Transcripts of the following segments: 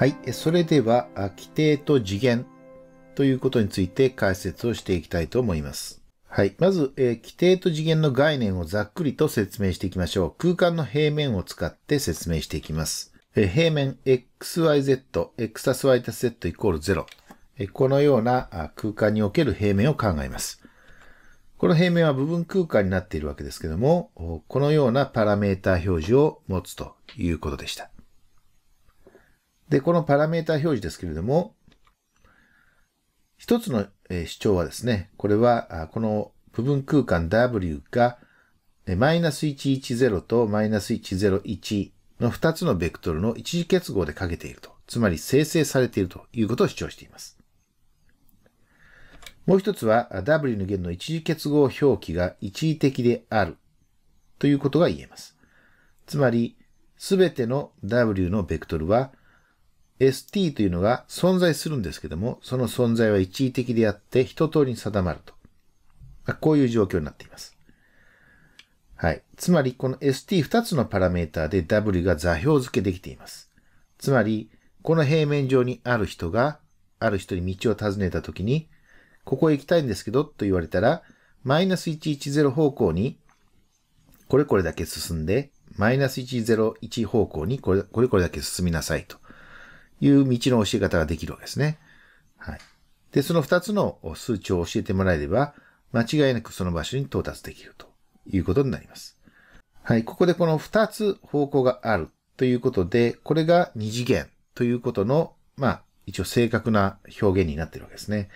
はい。それでは、規定と次元ということについて解説をしていきたいと思います。はい。まず、えー、規定と次元の概念をざっくりと説明していきましょう。空間の平面を使って説明していきます。えー、平面 xyz、x+y+z イコール0。えー、このような空間における平面を考えます。この平面は部分空間になっているわけですけども、このようなパラメータ表示を持つということでした。で、このパラメータ表示ですけれども、一つの主張はですね、これは、この部分空間 W が、マイナス110とマイナス101の2つのベクトルの一次結合でかけていると。つまり生成されているということを主張しています。もう一つは W の弦の一次結合表記が一時的であるということが言えます。つまり、すべての W のベクトルは ST というのが存在するんですけども、その存在は一時的であって一通りに定まると。あ、こういう状況になっています。はい。つまり、この ST2 つのパラメータで W が座標付けできています。つまり、この平面上にある人が、ある人に道を尋ねたときに、ここへ行きたいんですけどと言われたら、マイナス110方向に、これこれだけ進んで、マイナス101方向にこれこれだけ進みなさいと。いう道の教え方ができるわけですね。はい。で、その2つの数値を教えてもらえれば、間違いなくその場所に到達できるということになります。はい。ここでこの2つ方向があるということで、これが二次元ということの、まあ、一応正確な表現になってるわけですね。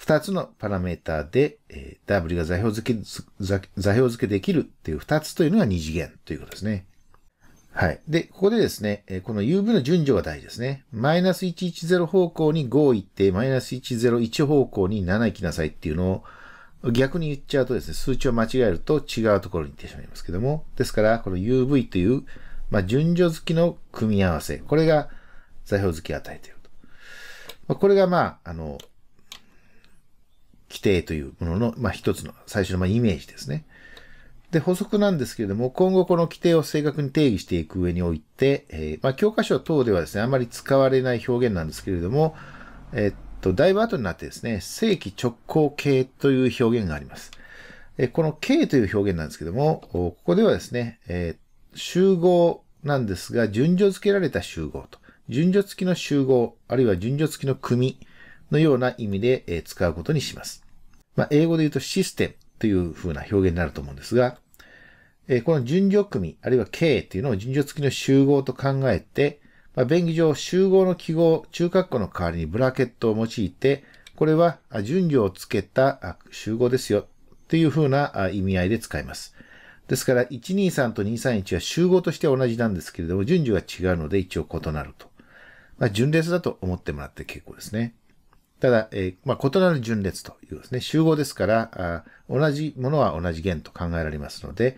2つのパラメーターで、えー、W が座標付け、座標付けできるっていう2つというのが二次元ということですね。はい。で、ここでですね、この UV の順序が大事ですね。マイナス110方向に5行って、マイナス101方向に7行きなさいっていうのを逆に言っちゃうとですね、数値を間違えると違うところに行ってしまいますけども、ですから、この UV という、まあ、順序付きの組み合わせ、これが座標付きを与えていると。まあ、これが、まあ、あの、規定というものの、まあ、一つの最初のまあイメージですね。で、補足なんですけれども、今後この規定を正確に定義していく上において、えー、まあ、教科書等ではですね、あまり使われない表現なんですけれども、えー、っと、だいぶ後になってですね、正規直行形という表現があります。えー、この形という表現なんですけども、ここではですね、え集合なんですが、順序付けられた集合と、順序付きの集合、あるいは順序付きの組のような意味で、え使うことにします。まあ、英語で言うとシステムという風な表現になると思うんですが、えこの順序組、あるいは K っていうのを順序付きの集合と考えて、まあ、便宜上集合の記号、中括弧の代わりにブラケットを用いて、これは順序をつけた集合ですよという風な意味合いで使います。ですから、123と231は集合として同じなんですけれども、順序が違うので一応異なると。まあ、順列だと思ってもらって結構ですね。ただ、えー、まあ、異なる順列というですね、集合ですから、同じものは同じ弦と考えられますので、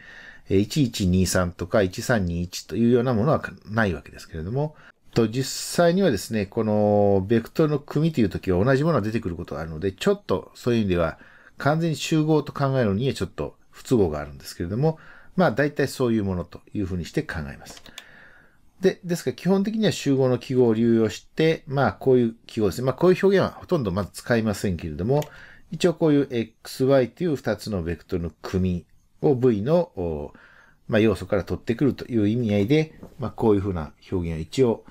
1123とか1321というようなものはないわけですけれども、と、実際にはですね、この、ベクトルの組という時は同じものが出てくることがあるので、ちょっとそういう意味では、完全に集合と考えるのにはちょっと不都合があるんですけれども、まあ、大体そういうものというふうにして考えます。で、ですから基本的には集合の記号を流用して、まあこういう記号ですね。まあこういう表現はほとんどまず使いませんけれども、一応こういう xy という2つのベクトルの組を v の、まあ、要素から取ってくるという意味合いで、まあこういうふうな表現は一応、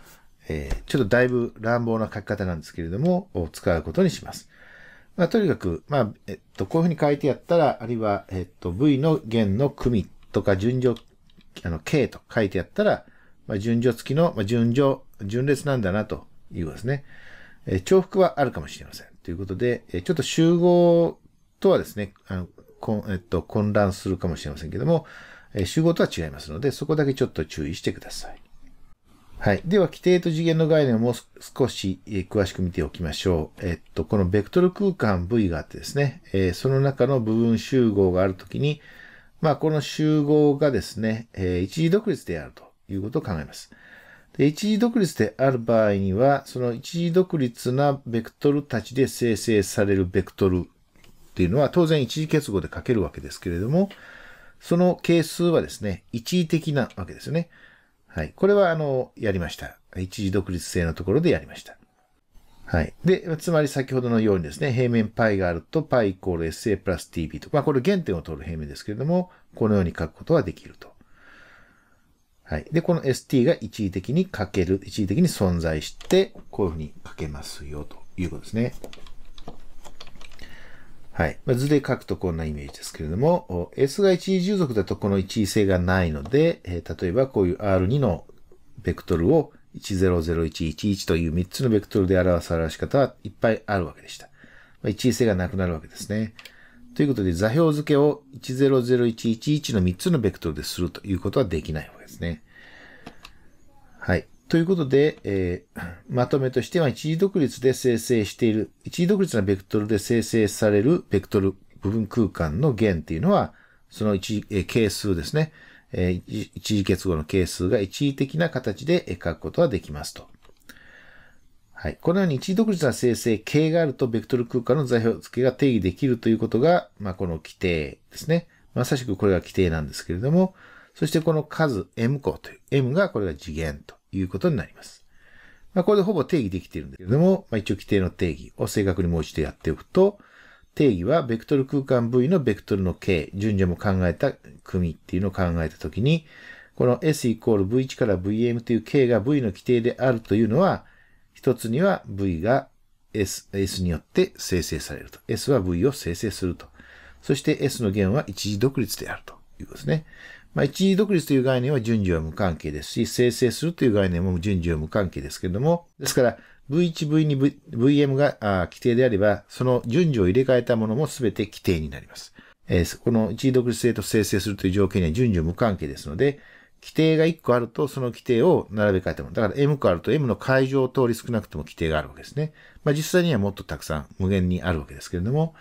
えー、ちょっとだいぶ乱暴な書き方なんですけれども、使うことにします。まあ、とにかく、まあ、えっと、こういうふうに書いてやったら、あるいは、えっと、v の弦の組とか順序、あの、k と書いてやったら、まあ、順序付きの、まあ、順序、順列なんだなということですね。えー、重複はあるかもしれません。ということで、えー、ちょっと集合とはですね、あの、こんえっと、混乱するかもしれませんけども、えー、集合とは違いますので、そこだけちょっと注意してください。はい。では、規定と次元の概念をもう少し、え詳しく見ておきましょう。えっと、このベクトル空間 V があってですね、えその中の部分集合があるときに、まあ、この集合がですね、え一時独立であるということを考えます。で一時独立である場合には、その一時独立なベクトルたちで生成されるベクトルっていうのは当然一時結合で書けるわけですけれども、その係数はですね、一時的なわけですよね。はい。これはあの、やりました。一時独立性のところでやりました。はい。で、つまり先ほどのようにですね、平面 π があると π イコール SA プラス TB と。まあこれ原点を取る平面ですけれども、このように書くことはできると。はい。で、この st が一時的に書ける、一時的に存在して、こういうふうに書けますよということですね。はい。まあ、図で書くとこんなイメージですけれども、s が一時従属だとこの一時性がないので、えー、例えばこういう r2 のベクトルを100111という3つのベクトルで表す表し方はいっぱいあるわけでした。まあ、一時性がなくなるわけですね。ということで、座標付けを100111の3つのベクトルでするということはできないわけです。ですね。はい。ということで、えー、まとめとしては、一時独立で生成している、一時独立なベクトルで生成されるベクトル部分空間の弦っていうのは、その一、えー、係数ですね。えー、一時結合の係数が一時的な形で書くことができますと。はい。このように一時独立な生成系があると、ベクトル空間の座標付けが定義できるということが、まあ、この規定ですね。まさしくこれが規定なんですけれども、そしてこの数 M 項という、M がこれが次元ということになります。まあ、これでほぼ定義できているんですけれども、まあ、一応規定の定義を正確にもう一度やっておくと、定義はベクトル空間 V のベクトルの K、順序も考えた組っていうのを考えたときに、この S イコール V1 から VM という K が V の規定であるというのは、一つには V が S, S によって生成されると。S は V を生成すると。そして S の弦は一時独立であるということですね。まあ、一時独立という概念は順序は無関係ですし、生成するという概念も順序は無関係ですけれども、ですから、V1、V2、VM が規定であれば、その順序を入れ替えたものも全て規定になります。えー、この一時独立性と生成するという条件には順序無関係ですので、規定が1個あると、その規定を並べ替えたもの。だから M 個あると M の解除通り少なくとも規定があるわけですね。まあ実際にはもっとたくさん無限にあるわけですけれども、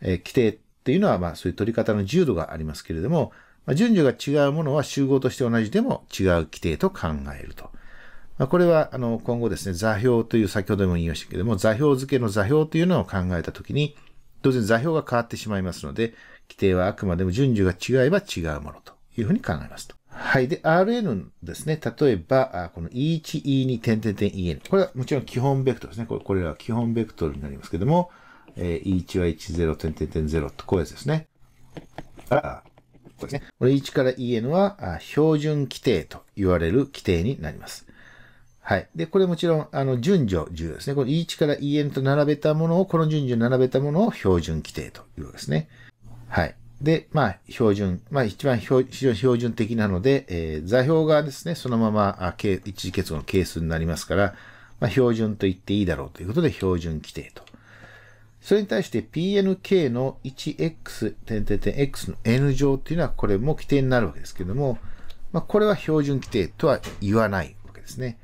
えー、規定っていうのはまあそういう取り方の自由度がありますけれども、まあ、順序が違うものは集合として同じでも違う規定と考えると。まあ、これは、あの、今後ですね、座標という、先ほども言いましたけれども、座標付けの座標というのを考えたときに、当然座標が変わってしまいますので、規定はあくまでも順序が違えば違うものというふうに考えますと。はい。で、Rn ですね。例えば、この E1、E2、点点点 EN。これはもちろん基本ベクトルですね。これらは基本ベクトルになりますけども、えー、E1 は10、点点点0と、こういうやつですね。あこれね。これ1から EN は標準規定と言われる規定になります。はい。で、これもちろん、あの、順序重要ですね。これ1から EN と並べたものを、この順序並べたものを標準規定というわけですね。はい。で、まあ、標準、まあ、一番非常に標準的なので、えー、座標がですね、そのまま、あ一次結合の係数になりますから、まあ、標準と言っていいだろうということで、標準規定とそれに対して PNK の 1x 点点点 x の n 乗っていうのはこれも規定になるわけですけども、まあ、これは標準規定とは言わないわけですね。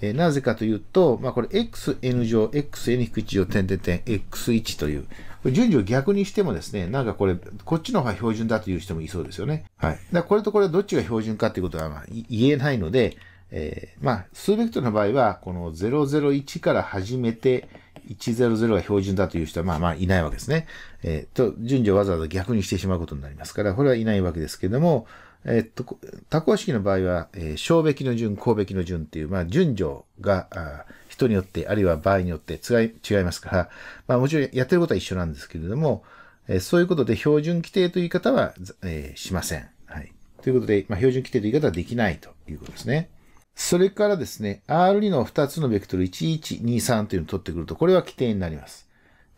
えー、なぜかというと、まあ、これ xn 乗 xn-1 乗点点点 x1 という、順序を逆にしてもですね、なんかこれ、こっちの方が標準だという人もいそうですよね。はい。だこれとこれどっちが標準かっていうことはまあ言えないので、えー、まあ、数ベクトルの場合は、この001から始めて、100が標準だという人はまあまあいないわけですね。えっ、ー、と、順序をわざわざ逆にしてしまうことになりますから、これはいないわけですけども、えっと、多項式の場合は、えー、小べきの順、項べきの順っていう、まあ、順序が、人によって、あるいは場合によって違い、違いますから、まあ、もちろんやってることは一緒なんですけれども、えー、そういうことで標準規定という言い方は、えー、しません。はい。ということで、まあ、標準規定という言い方はできないということですね。それからですね、R2 の2つのベクトル1123というのを取ってくると、これは規定になります。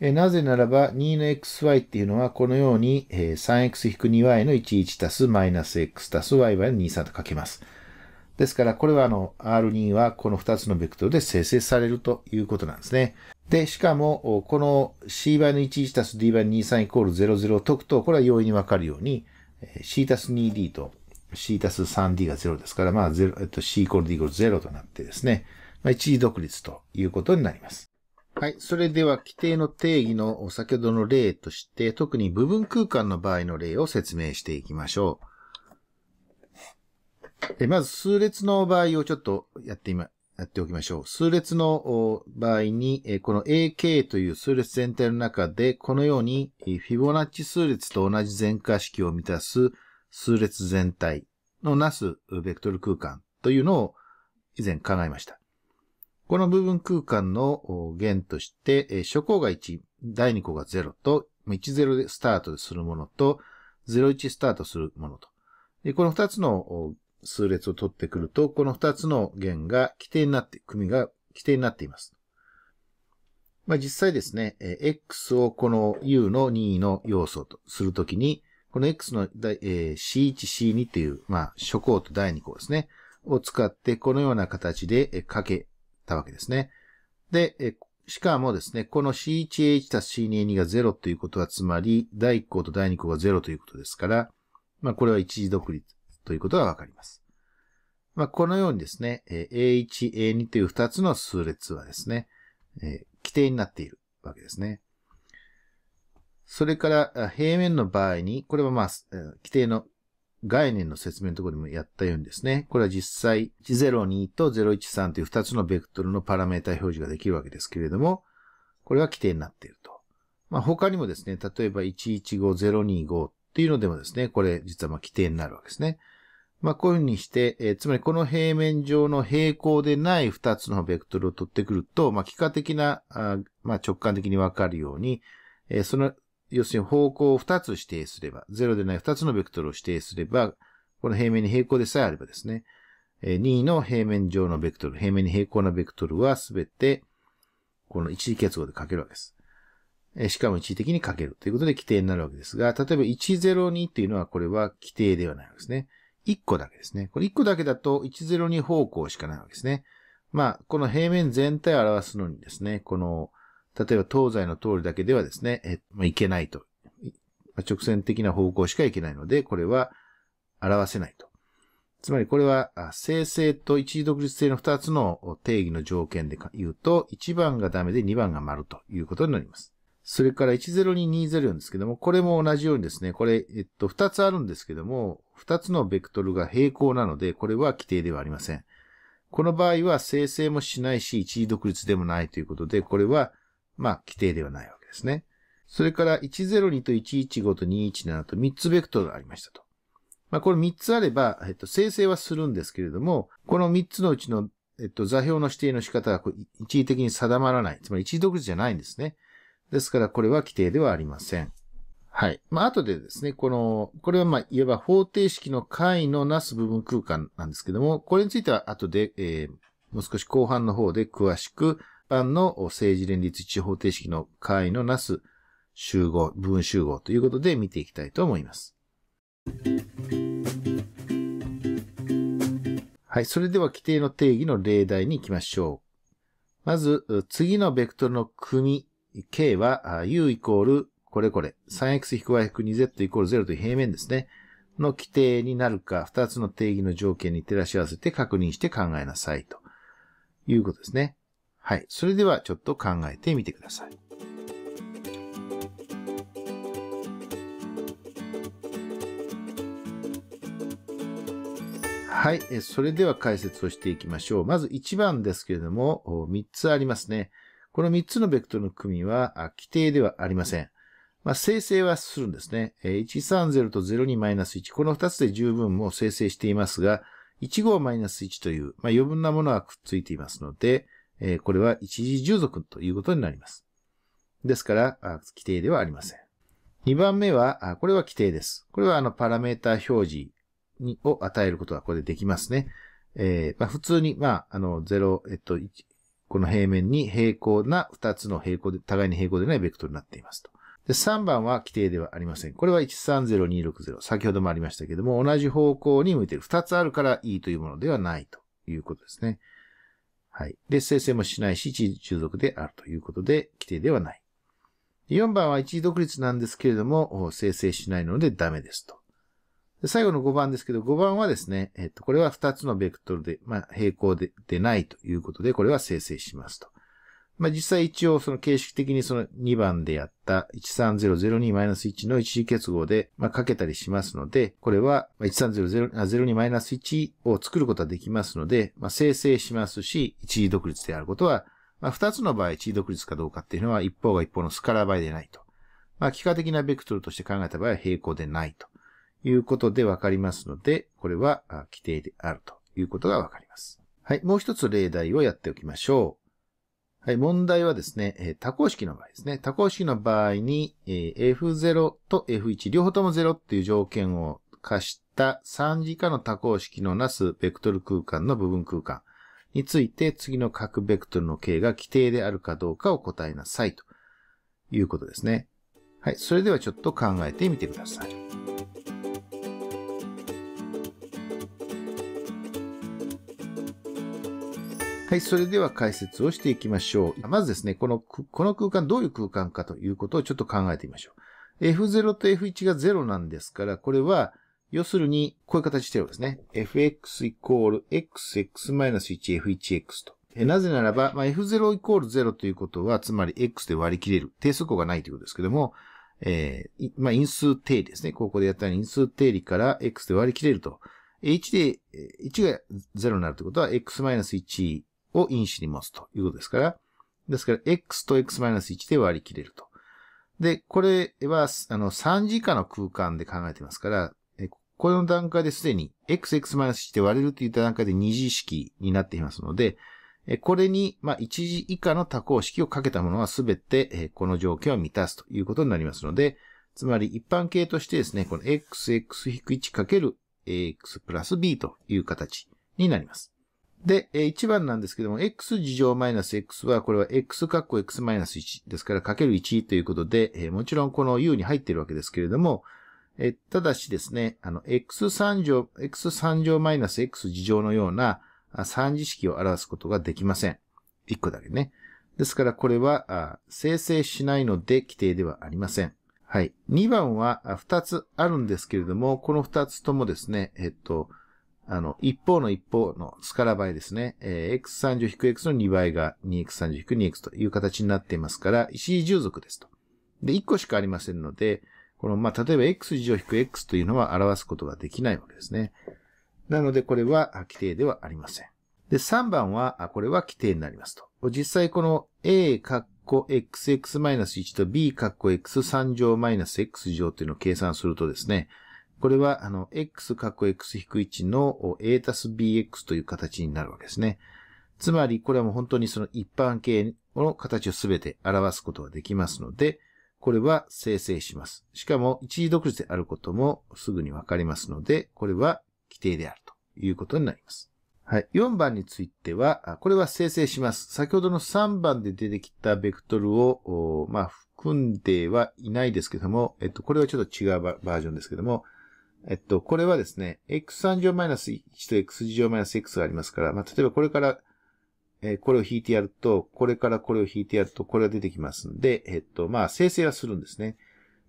えなぜならば、2の xy っていうのは、このように、え 3x-2y の11足すマイナス x 足す yy の23と書けます。ですから、これはあの、R2 はこの2つのベクトルで生成されるということなんですね。で、しかも、この C 倍の11足す D 倍の23イコール00を解くと、これは容易にわかるように、C 足す 2D と C たす 3D が0ですから、まあ0、えっと、C イコール D イコール0となってですね、まあ、一時独立ということになります。はい。それでは、規定の定義の先ほどの例として、特に部分空間の場合の例を説明していきましょう。まず、数列の場合をちょっとやって今、やっておきましょう。数列の場合に、この AK という数列全体の中で、このように、フィボナッチ数列と同じ全化式を満たす数列全体のなすベクトル空間というのを以前考えました。この部分空間の弦として、初項が1、第2項が0と、10でスタートするものと、01スタートするものと。この2つの数列を取ってくると、この2つの弦が規定になって、組が規定になっています。まあ、実際ですね、X をこの U の任意の要素とするときに、この X の、えー、C1、C2 という、まあ、初項と第2項ですね。を使って、このような形で書けたわけですね。で、しかもですね、この C1H たす c 2 a 2が0ということは、つまり、第1項と第2項が0ということですから、まあ、これは一時独立ということがわかります。まあ、このようにですね、A1、A2 という2つの数列はですね、規定になっているわけですね。それから平面の場合に、これはまあ、規定の概念の説明のところでもやったようにですね、これは実際102と013という2つのベクトルのパラメータ表示ができるわけですけれども、これは規定になっていると。まあ、他にもですね、例えば115025っていうのでもですね、これ実はまあ規定になるわけですね。まあ、こういうふうにして、えー、つまりこの平面上の平行でない2つのベクトルを取ってくると、まあ、幾何的な、あまあ、直感的にわかるように、えー、その要するに方向を2つ指定すれば、0でない2つのベクトルを指定すれば、この平面に平行でさえあればですね、2の平面上のベクトル、平面に平行なベクトルはすべて、この一時結合で書けるわけです。しかも一時的に書けるということで規定になるわけですが、例えば102っていうのはこれは規定ではないわけですね。1個だけですね。これ1個だけだと102方向しかないわけですね。まあ、この平面全体を表すのにですね、この例えば東西の通りだけではですね、えまあ、いけないと。直線的な方向しかいけないので、これは表せないと。つまりこれは、生成と一時独立性の2つの定義の条件で言うと、1番がダメで2番が丸ということになります。それから10220ですけども、これも同じようにですね、これ、えっと、2つあるんですけども、2つのベクトルが平行なので、これは規定ではありません。この場合は生成もしないし、一時独立でもないということで、これはまあ、規定ではないわけですね。それから102と115と217と3つベクトルがありましたと。まあ、これ3つあれば、えっと、生成はするんですけれども、この3つのうちの、えっと、座標の指定の仕方が一時的に定まらない。つまり一時独自じゃないんですね。ですから、これは規定ではありません。はい。まあ、後でですね、この、これはまあ、いわば方程式の解のなす部分空間なんですけども、これについては後で、えー、もう少し後半の方で詳しく般の政治連立地方程式の会のなす集合、分集合ということで見ていきたいと思います。はい。それでは規定の定義の例題に行きましょう。まず、次のベクトルの組、K は U イコールこれこれ、3x-2z イコール0という平面ですね。の規定になるか、2つの定義の条件に照らし合わせて確認して考えなさいということですね。はい。それではちょっと考えてみてください。はい。それでは解説をしていきましょう。まず1番ですけれども、3つありますね。この3つのベクトルの組みは規定ではありません。まあ、生成はするんですね。130と02マイナス1。この2つで十分もう生成していますが、15マイナス1という、まあ、余分なものはくっついていますので、えー、これは一時従属ということになります。ですから、規定ではありません。2番目は、これは規定です。これはあのパラメータ表示にを与えることはこれでできますね。えー、まあ、普通に、まあ、あの、0、えっと、1、この平面に平行な2つの平行で、互いに平行でないベクトルになっていますと。で、3番は規定ではありません。これは130260。先ほどもありましたけども、同じ方向に向いている。2つあるからいいというものではないということですね。はい。で、生成もしないし、一時中毒であるということで、規定ではない。4番は一時独立なんですけれども、生成しないのでダメですと。最後の5番ですけど、5番はですね、えっと、これは2つのベクトルで、まあ、平行ででないということで、これは生成しますと。まあ、実際一応その形式的にその2番でやった13002-1の一次結合で、まあ、かけたりしますので、これは13002-1を作ることはできますので、まあ、生成しますし、一次独立であることは、まあ、2つの場合一次独立かどうかっていうのは一方が一方のスカラ倍でないと。まあ、幾何的なベクトルとして考えた場合は平行でないということでわかりますので、これは規定であるということがわかります。はい、もう一つ例題をやっておきましょう。はい、問題はですね、多項式の場合ですね。多項式の場合に、F0 と F1 両方とも0っていう条件を課した3次化の多項式のなすベクトル空間の部分空間について次の各ベクトルの形が規定であるかどうかを答えなさいということですね。はい、それではちょっと考えてみてください。はい、それでは解説をしていきましょう。まずですね、この、この空間、どういう空間かということをちょっと考えてみましょう。F0 と F1 が0なんですから、これは、要するに、こういう形してるんですね。fx イコール xx-1f1x と。なぜならば、まあ、f0 イコール0ということは、つまり x で割り切れる。定数項がないということですけども、えー、まあ、因数定理ですね。ここでやったように因数定理から x で割り切れると。1で、1が0になるということは、x-1 を因子に持つということですから、ですから x と x-1 で割り切れると。で、これは、あの、3次以下の空間で考えてますから、この段階ですでに x、x-1 で割れるといった段階で二次式になっていますので、これに、まあ、1次以下の多項式をかけたものはすべて、この条件を満たすということになりますので、つまり一般形としてですね、この x、x-1 かける ax プラス b という形になります。で、1番なんですけども、x 事乗マイナス x は、これは x ッコ x マイナス1ですから、かける1ということで、もちろんこの u に入っているわけですけれども、ただしですね、あの、x3 乗、x3 乗マイナス x 事乗のような3次式を表すことができません。1個だけね。ですから、これは、生成しないので規定ではありません。はい。2番は2つあるんですけれども、この2つともですね、えっと、あの、一方の一方のスカラ倍ですね、えー、x30-x の2倍が 2x30-2x という形になっていますから、一時従属ですと。で、1個しかありませんので、この、まあ、例えば x 引く -x というのは表すことができないわけですね。なので、これは規定ではありません。で、3番は、これは規定になりますと。実際、この a ッコ xx-1 と b ッコ x3 乗 -x 乗というのを計算するとですね、これは、あの、x 括弧 x-1 の a たす bx という形になるわけですね。つまり、これはもう本当にその一般形の形をすべて表すことができますので、これは生成します。しかも、一時独立であることもすぐにわかりますので、これは規定であるということになります。はい。4番については、これは生成します。先ほどの3番で出てきたベクトルを、まあ、含んではいないですけども、えっと、これはちょっと違うバージョンですけども、えっと、これはですね、x3 乗マイナス -1 と x 乗マイナス -x がありますから、まあ、例えばこれから、えー、これを引いてやると、これからこれを引いてやると、これが出てきますんで、えっと、まあ、生成はするんですね。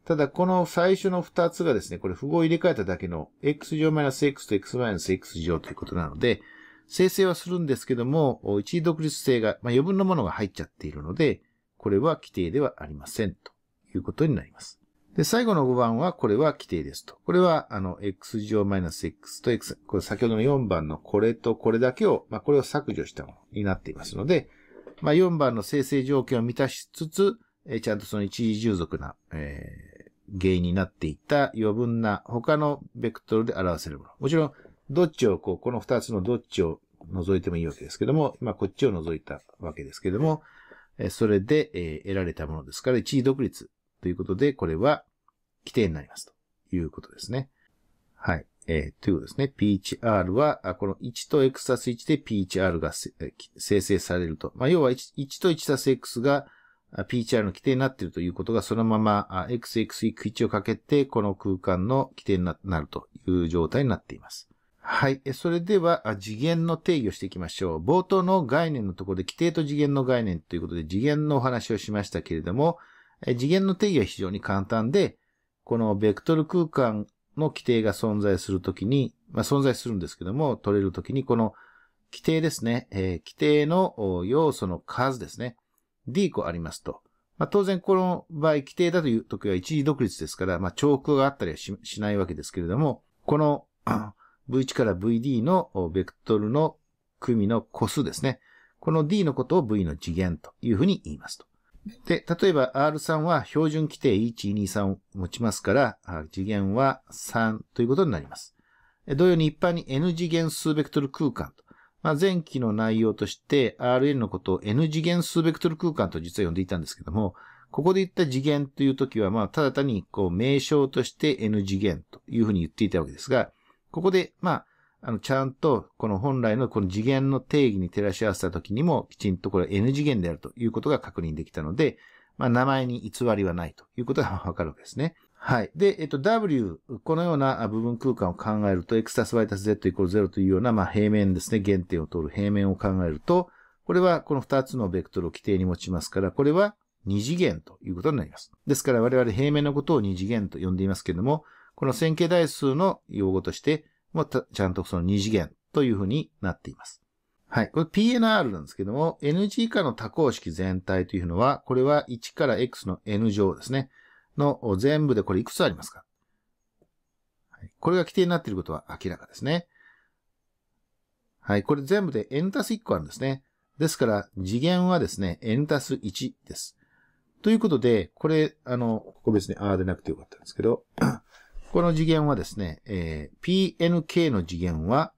ただ、この最初の2つがですね、これ符号を入れ替えただけの、x 乗マイナス -x と x マイナス x 乗ということなので、生成はするんですけども、一時独立性が、まあ、余分なものが入っちゃっているので、これは規定ではありません、ということになります。で、最後の5番は、これは規定ですと。これは、あの、x 乗 -x と x、これ先ほどの4番のこれとこれだけを、まあ、これを削除したものになっていますので、まあ、4番の生成条件を満たしつつ、えー、ちゃんとその一時従属な、えー、原因になっていた余分な他のベクトルで表せるもの。もちろん、どっちをこう、この2つのどっちを除いてもいいわけですけども、今こっちを除いたわけですけども、えそれで、え得られたものですから、一時独立ということで、これは規定になりますということですね。はい。えー、ということですね。PHR は、この1と x たす1で PHR が生成されると。まあ、要は 1, 1と1たす x が PHR の規定になっているということが、そのまま xx1 をかけて、この空間の規定になるという状態になっています。はい。それでは、次元の定義をしていきましょう。冒頭の概念のところで、規定と次元の概念ということで、次元のお話をしましたけれども、次元の定義は非常に簡単で、このベクトル空間の規定が存在するときに、まあ、存在するんですけども、取れるときに、この規定ですね、えー、規定の要素の数ですね、d 個ありますと。まあ、当然、この場合、規定だというときは一時独立ですから、まあ、重複があったりはしないわけですけれども、この v1 から vd のベクトルの組の個数ですね。この d のことを v の次元というふうに言いますと。で、例えば R 3は標準規定123を持ちますから、次元は3ということになります。同様に一般に N 次元数ベクトル空間と、まあ、前期の内容として RN のことを N 次元数ベクトル空間と実は呼んでいたんですけども、ここで言った次元という時は、まあ、ただ単にこう名称として N 次元というふうに言っていたわけですが、ここで、まあ、あの、ちゃんと、この本来のこの次元の定義に照らし合わせた時にも、きちんとこれ N 次元であるということが確認できたので、まあ、名前に偽りはないということがわかるわけですね。はい。で、えっと、W、このような部分空間を考えると、X たす Y たす Z イコール0というような、まあ、平面ですね、原点を通る平面を考えると、これはこの2つのベクトルを規定に持ちますから、これは2次元ということになります。ですから我々平面のことを2次元と呼んでいますけれども、この線形代数の用語として、また、ちゃんとその2次元というふうになっています。はい。これ PNR なんですけども、NG 以下の多項式全体というのは、これは1から X の N 乗ですね。の全部でこれいくつありますか、はい、これが規定になっていることは明らかですね。はい。これ全部で N たす1個あるんですね。ですから、次元はですね、N たす1です。ということで、これ、あの、ここ別にあでなくてよかったんですけど、この次元はですね、えー、PNK の次元は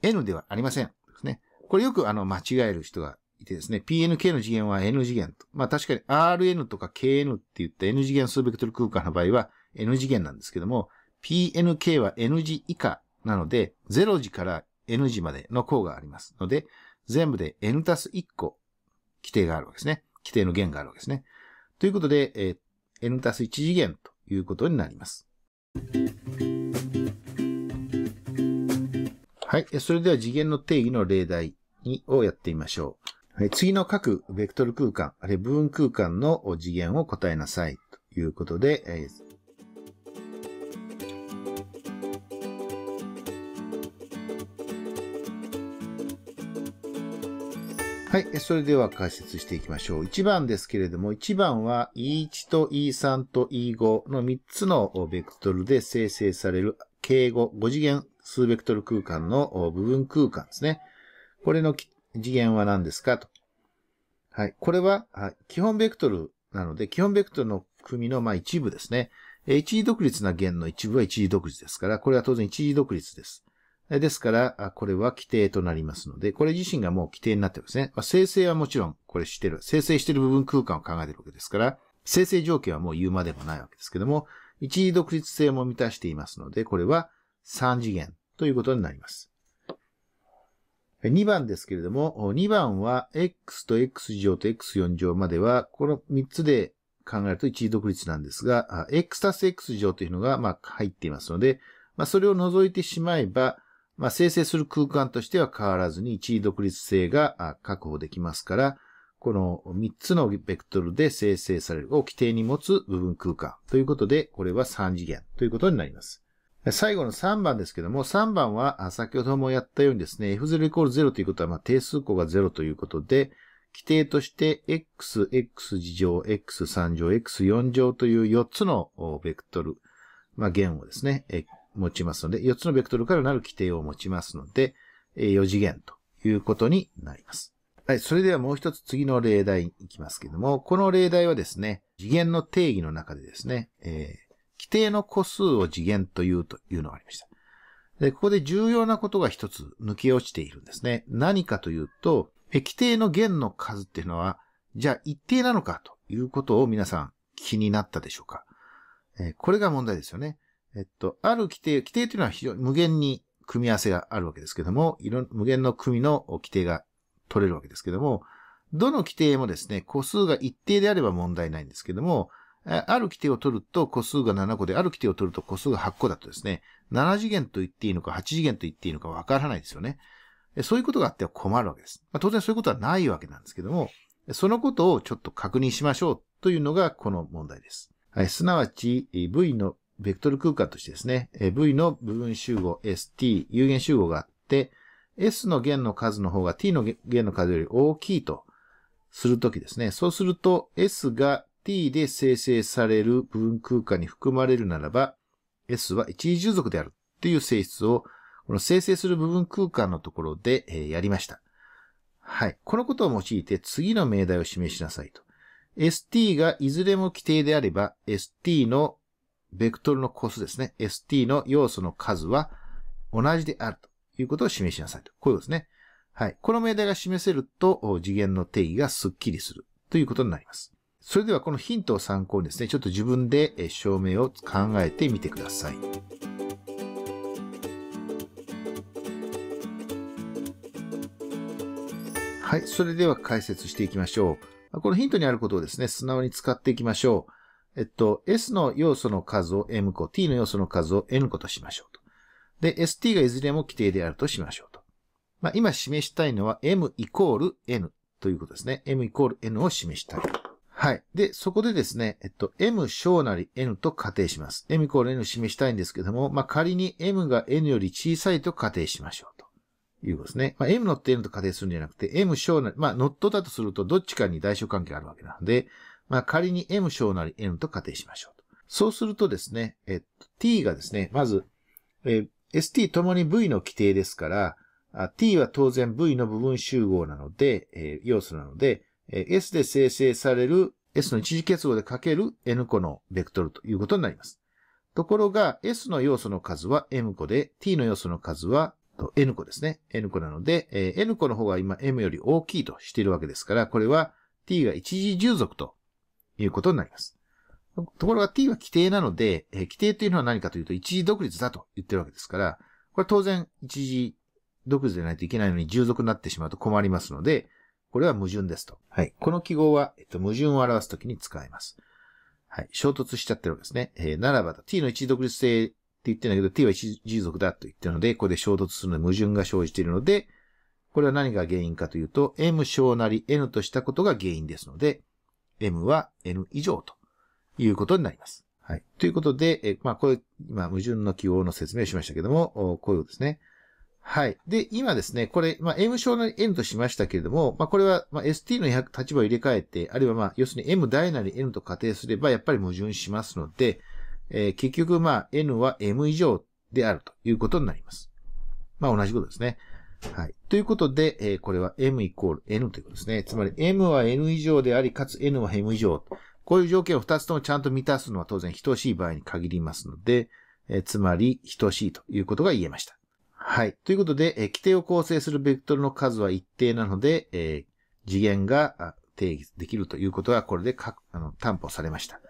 N ではありません。ですね。これよくあの間違える人がいてですね、PNK の次元は N 次元と。まあ確かに RN とか KN って言った N 次元数ベクトル空間の場合は N 次元なんですけども、PNK は N 次以下なので、0時から N 字までの項がありますので、全部で N たす1個規定があるわけですね。規定の弦があるわけですね。ということで、えー、N たす1次元ということになります。はい。それでは次元の定義の例題をやってみましょう。次の各ベクトル空間、あるいは部分空間の次元を答えなさいということで、はい、それでは解説していきましょう。1番ですけれども、1番は E1 と E3 と E5 の3つのベクトルで生成される敬語5次元数ベクトル空間の部分空間ですね。これの次元は何ですかと。はい。これは、基本ベクトルなので、基本ベクトルの組の、ま一部ですね。一時独立な弦の一部は一時独立ですから、これは当然一時独立です。ですから、これは規定となりますので、これ自身がもう規定になってるんですね。まあ、生成はもちろん、これしてる。生成してる部分空間を考えてるわけですから、生成条件はもう言うまでもないわけですけども、一時独立性も満たしていますので、これは3次元ということになります。2番ですけれども、2番は x と x 乗と x4 乗までは、この3つで考えると一時独立なんですが、x たす x 乗というのがま入っていますので、まあ、それを除いてしまえば、まあ、生成する空間としては変わらずに一位独立性が確保できますから、この3つのベクトルで生成されるを規定に持つ部分空間ということで、これは3次元ということになります。最後の3番ですけども、3番は先ほどもやったようにですね、f0 イコール0ということは、ま定数項が0ということで、規定として x、x 次乗、x3 乗、x4 乗という4つのベクトル、まあ、弦をですね、持ちますので、4つのベクトルからなる規定を持ちますので、4次元ということになります。はい、それではもう一つ次の例題に行きますけども、この例題はですね、次元の定義の中でですね、えー、規定の個数を次元というというのがありました。で、ここで重要なことが一つ抜け落ちているんですね。何かというと、規定の弦の数っていうのは、じゃあ一定なのかということを皆さん気になったでしょうか。えこれが問題ですよね。えっと、ある規定、規定というのは非常に無限に組み合わせがあるわけですけども、いろ、無限の組の規定が取れるわけですけども、どの規定もですね、個数が一定であれば問題ないんですけども、ある規定を取ると個数が7個で、ある規定を取ると個数が8個だとですね、7次元と言っていいのか、8次元と言っていいのかわからないですよね。そういうことがあっては困るわけです。まあ、当然そういうことはないわけなんですけども、そのことをちょっと確認しましょうというのがこの問題です。はい、すなわち V のベクトル空間としてですね、V の部分集合 ST、有限集合があって、S の弦の数の方が T の弦の数より大きいとするときですね。そうすると S が T で生成される部分空間に含まれるならば、S は一時従属であるっていう性質を、この生成する部分空間のところで、えやりました。はい。このことを用いて次の命題を示しなさいと。ST がいずれも規定であれば、ST のベクトルの個数ですね。st の要素の数は同じであるということを示しなさいと。こういうことですね。はい。この命題が示せると、次元の定義がスッキリするということになります。それではこのヒントを参考にですね、ちょっと自分で証明を考えてみてください。はい。それでは解説していきましょう。このヒントにあることをですね、素直に使っていきましょう。えっと、S の要素の数を M 個、T の要素の数を N 個としましょうと。で、ST がいずれも規定であるとしましょうと。まあ、今示したいのは M イコール N ということですね。M イコール N を示したい。はい。で、そこでですね、えっと、M 小なり N と仮定します。M イコール N を示したいんですけども、まあ、仮に M が N より小さいと仮定しましょうと。いうことですね。まあ、M 乗って N と仮定するんじゃなくて、M 小なり、まあ、ノットだとするとどっちかに代償関係があるわけなので、まあ、仮に m 小なり n と仮定しましょうと。そうするとですね、えっと、t がですね、まず、えー、st ともに v の規定ですから、t は当然 v の部分集合なので、えー、要素なので、えー、s で生成される s の一次結合でかける n 個のベクトルということになります。ところが、s の要素の数は m 個で、t の要素の数は n 個ですね。n 個なので、えー、n 個の方が今 m より大きいとしているわけですから、これは t が一次従属ということになります。ところが t は規定なので、えー、規定というのは何かというと一時独立だと言ってるわけですから、これ当然一時独立でないといけないのに従属になってしまうと困りますので、これは矛盾ですと。はい。この記号は、えっと、矛盾を表すときに使います。はい。衝突しちゃってるわけですね。えー、ならばと、t の一時独立性って言ってるんだけど、t は一時属だと言ってるので、ここで衝突するので矛盾が生じているので、これは何が原因かというと、m 小なり n としたことが原因ですので、m は n 以上ということになります。はい。ということで、えまあ、これ、今、矛盾の記号の説明をしましたけども、こういうことですね。はい。で、今ですね、これ、まあ、M 小なり N としましたけれども、まあ、これは、まあ、ST の立場を入れ替えて、あるいは、まあ、要するに M 大なり N と仮定すれば、やっぱり矛盾しますので、えー、結局、まあ、N は M 以上であるということになります。まあ、同じことですね。はい。ということで、えー、これは m イコール n ということですね。つまり m は n 以上であり、かつ n は m 以上。こういう条件を2つともちゃんと満たすのは当然等しい場合に限りますので、えー、つまり等しいということが言えました。はい。ということで、えー、規定を構成するベクトルの数は一定なので、えー、次元が定義できるということがこれであの担保されました。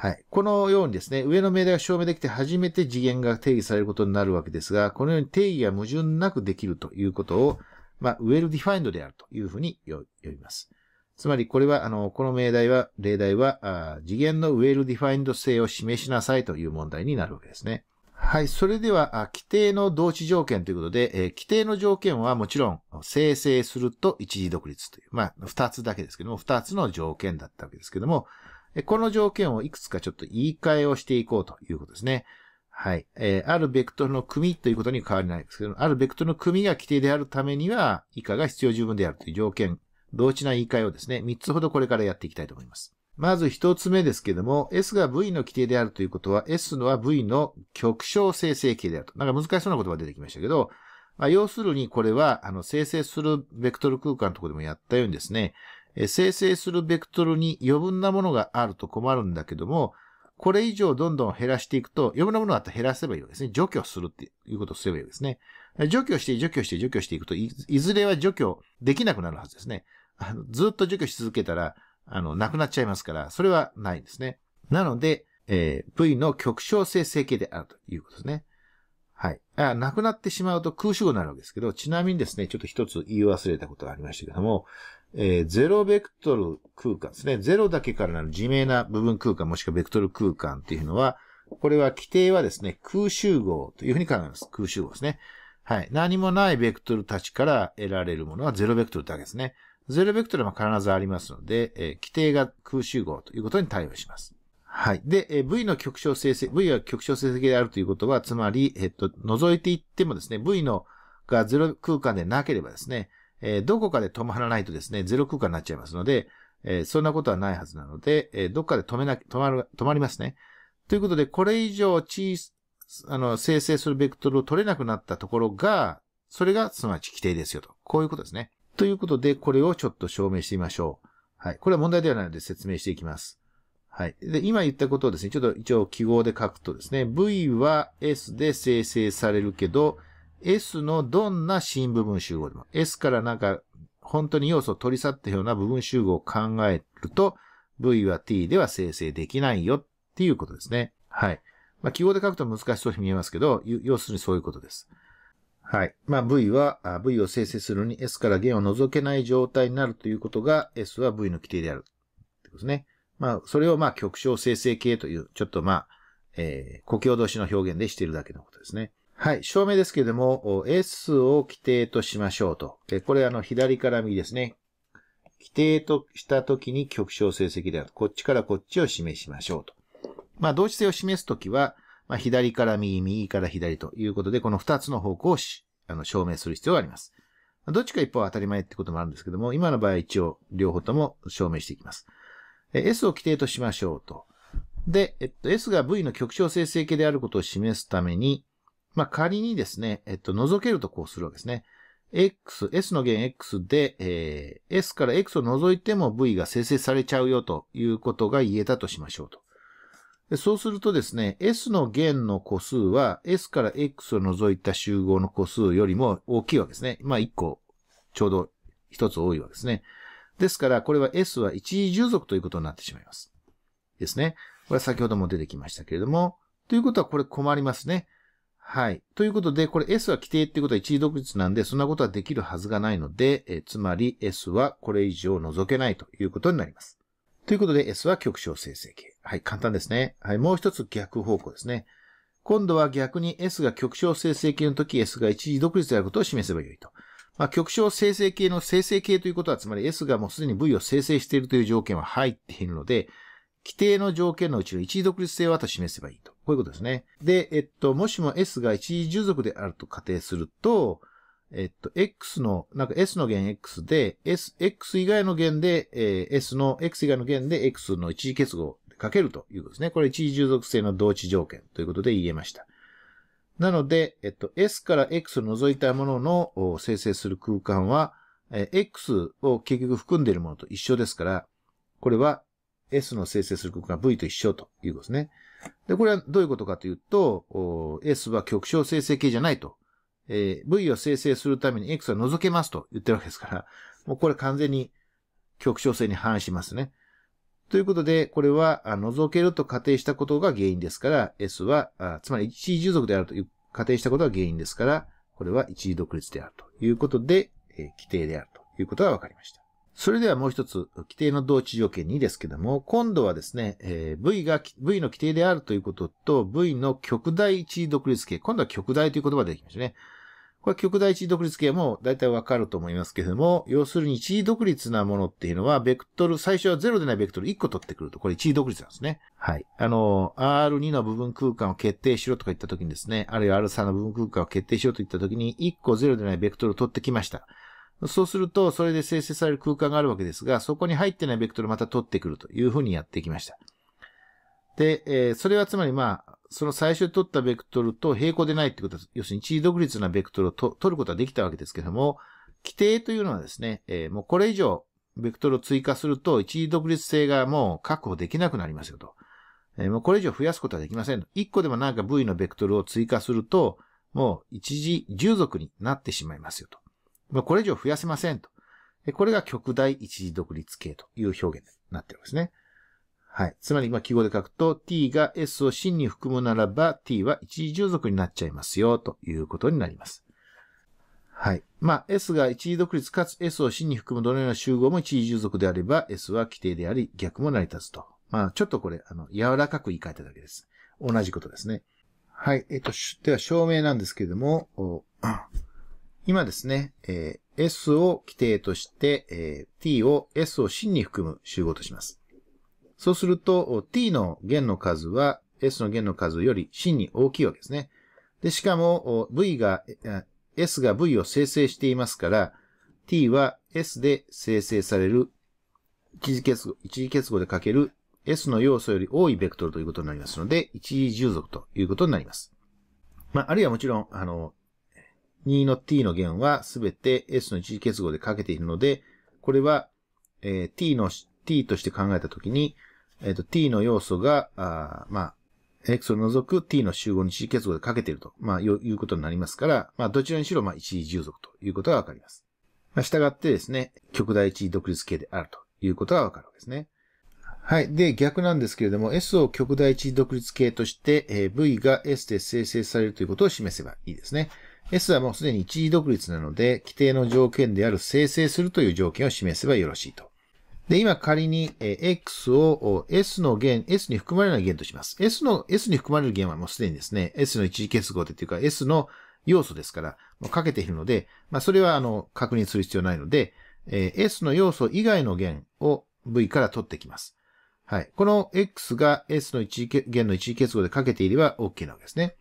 はい。このようにですね、上の命題が証明できて初めて次元が定義されることになるわけですが、このように定義が矛盾なくできるということを、まあ、well defined であるというふうに呼びます。つまり、これは、あの、この命題は、例題は、あ次元の well defined 性を示しなさいという問題になるわけですね。はい。それでは、あ規定の同値条件ということで、えー、規定の条件はもちろん、生成すると一時独立という、まあ、二つだけですけども、二つの条件だったわけですけども、この条件をいくつかちょっと言い換えをしていこうということですね。はい。えー、あるベクトルの組ということに変わりないですけど、あるベクトルの組が規定であるためには、以下が必要十分であるという条件、同値な言い換えをですね、3つほどこれからやっていきたいと思います。まず1つ目ですけども、S が V の規定であるということは、S のは V の極小生成形であると。なんか難しそうな言葉出てきましたけど、まあ、要するにこれは、あの、生成するベクトル空間のところでもやったようにですね、生成するベクトルに余分なものがあると困るんだけども、これ以上どんどん減らしていくと、余分なものがあったら減らせばいいわけですね。除去するっていうことをすればいいわけですね。除去して、除去して、除去していくとい、いずれは除去できなくなるはずですね。あのずっと除去し続けたら、あの、なくなっちゃいますから、それはないんですね。なので、えー、V の極小生成形であるということですね。はい。あ、なくなってしまうと空主語になるわけですけど、ちなみにですね、ちょっと一つ言い忘れたことがありましたけども、えー、ゼロベクトル空間ですね。ゼロだけからなる自明な部分空間もしくはベクトル空間っていうのは、これは規定はですね、空集合というふうに考えます。空集合ですね。はい。何もないベクトルたちから得られるものはゼロベクトルだけですね。ゼロベクトルは必ずありますので、えー、規定が空集合ということに対応します。はい。で、えー、V の極小成績、V は極小成績であるということは、つまり、えっと、覗いていってもですね、V のがゼロ空間でなければですね、えー、どこかで止まらないとですね、ゼロ空間になっちゃいますので、えー、そんなことはないはずなので、えー、どっかで止めな、止まる、止まりますね。ということで、これ以上小さ、あの、生成するベクトルを取れなくなったところが、それがすなわち規定ですよと。こういうことですね。ということで、これをちょっと証明してみましょう。はい。これは問題ではないので説明していきます。はい。で、今言ったことをですね、ちょっと一応記号で書くとですね、v は s で生成されるけど、S のどんな新部分集合でも、S からなんか本当に要素を取り去ったような部分集合を考えると、V は T では生成できないよっていうことですね。はい。まあ、記号で書くと難しそうに見えますけど、要するにそういうことです。はい。まあ、V は、V を生成するのに S から弦を除けない状態になるということが、S は V の規定である。ってことですね。まあ、それをまあ、曲生成形という、ちょっとまあ、えー、故郷同士の表現でしているだけのことですね。はい、証明ですけれども、S を規定としましょうと。これあの、左から右ですね。規定としたときに極小成績である。こっちからこっちを示しましょうと。まあ、同時性を示すときは、まあ、左から右、右から左ということで、この2つの方向をあの証明する必要があります。どっちか一方は当たり前ってこともあるんですけども、今の場合一応両方とも証明していきます。S を規定としましょうと。で、えっと、S が V の極小成形であることを示すために、まあ、仮にですね、えっと、除けるとこうするわけですね。x、s の弦 x で、えー、s から x を除いても v が生成されちゃうよということが言えたとしましょうと。でそうするとですね、s の弦の個数は s から x を除いた集合の個数よりも大きいわけですね。まあ1個、ちょうど1つ多いわけですね。ですから、これは s は一時従属ということになってしまいます。ですね。これは先ほども出てきましたけれども、ということはこれ困りますね。はい。ということで、これ S は規定っていうことは一時独立なんで、そんなことはできるはずがないので、えつまり S はこれ以上除けないということになります。ということで、S は極小生成形。はい、簡単ですね。はい、もう一つ逆方向ですね。今度は逆に S が極小生成形の時、S が一時独立であることを示せばよいと。まあ、極小生成形の生成形ということは、つまり S がもうすでに V を生成しているという条件は入っているので、規定の条件のうちの一時独立性はと示せばいいと。こういうことですね。で、えっと、もしも S が一時従属であると仮定すると、えっと、X の、なんか S の弦 X で、S、X 以外の弦で、えー、S の、X 以外の弦で X の一時結合でかけるということですね。これ一時従属性の同値条件ということで言えました。なので、えっと、S から X を除いたものの生成する空間は、えー、X を結局含んでいるものと一緒ですから、これは S の生成する空間 V と一緒ということですね。で、これはどういうことかというと、S は極小生成系じゃないと。えー、V を生成するために X は除けますと言ってるわけですから、もうこれ完全に極小性に反しますね。ということで、これは除けると仮定したことが原因ですから、S は、あつまり一時従属であるという仮定したことが原因ですから、これは一時独立であるということで、えー、規定であるということが分かりました。それではもう一つ、規定の同値条件2ですけども、今度はですね、えー、V が、V の規定であるということと、V の極大一独立系。今度は極大という言葉でできましたね。これ極大一独立系も大体わかると思いますけれども、要するに一位独立なものっていうのは、ベクトル、最初は0でないベクトル1個取ってくると、これ一位独立なんですね。はい。あの、R2 の部分空間を決定しろとか言った時にですね、あるいは R3 の部分空間を決定しろといった時に、1個0でないベクトルを取ってきました。そうすると、それで生成される空間があるわけですが、そこに入ってないベクトルまた取ってくるというふうにやってきました。で、えー、それはつまりまあ、その最初に取ったベクトルと平行でないってことは、要するに一時独立なベクトルを取ることはできたわけですけども、規定というのはですね、えー、もうこれ以上ベクトルを追加すると、一時独立性がもう確保できなくなりますよと。えー、もうこれ以上増やすことはできません。一個でもなんか V のベクトルを追加すると、もう一時従属になってしまいますよと。まあ、これ以上増やせませんと。これが極大一時独立系という表現になってるんですね。はい。つまり、まあ、記号で書くと、t が s を真に含むならば、t は一時従属になっちゃいますよ、ということになります。はい。まあ、s が一時独立かつ s を真に含むどのような集合も一時従属であれば、s は規定であり、逆も成り立つと。まあ、ちょっとこれ、あの、柔らかく言い換えただけです。同じことですね。はい。えっと、では、証明なんですけれども、今ですね、えー、S を規定として、えー、T を S を真に含む集合とします。そうすると、T の弦の数は S の弦の数より真に大きいわけですね。で、しかも、V が、S が V を生成していますから、T は S で生成される一時結合、一次結合でかける S の要素より多いベクトルということになりますので、一次従属ということになります。まあ、あるいはもちろん、あの、2の t の弦はすべて s の一次結合でかけているので、これは、えー、t の、t として考えたときに、えっ、ー、と、t の要素が、あまあ、x を除く t の集合に一次結合でかけていると、まあ、いうことになりますから、まあ、どちらにしろ、まあ、一次従属ということがわかります。まあ、従ってですね、極大一次独立系であるということがわかるわけですね。はい。で、逆なんですけれども、S を極大一次独立系として、えー、V が S で生成されるということを示せばいいですね。S はもうすでに一時独立なので、規定の条件である生成するという条件を示せばよろしいと。で、今仮に X を S の弦、S に含まれない源とします。S の、S に含まれる源はもうすでにですね、S の一時結合でというか S の要素ですから、かけているので、まあそれはあの、確認する必要ないので、S の要素以外の弦を V から取ってきます。はい。この X が S の一時、元の一時結合でかけていれば OK なわけですね。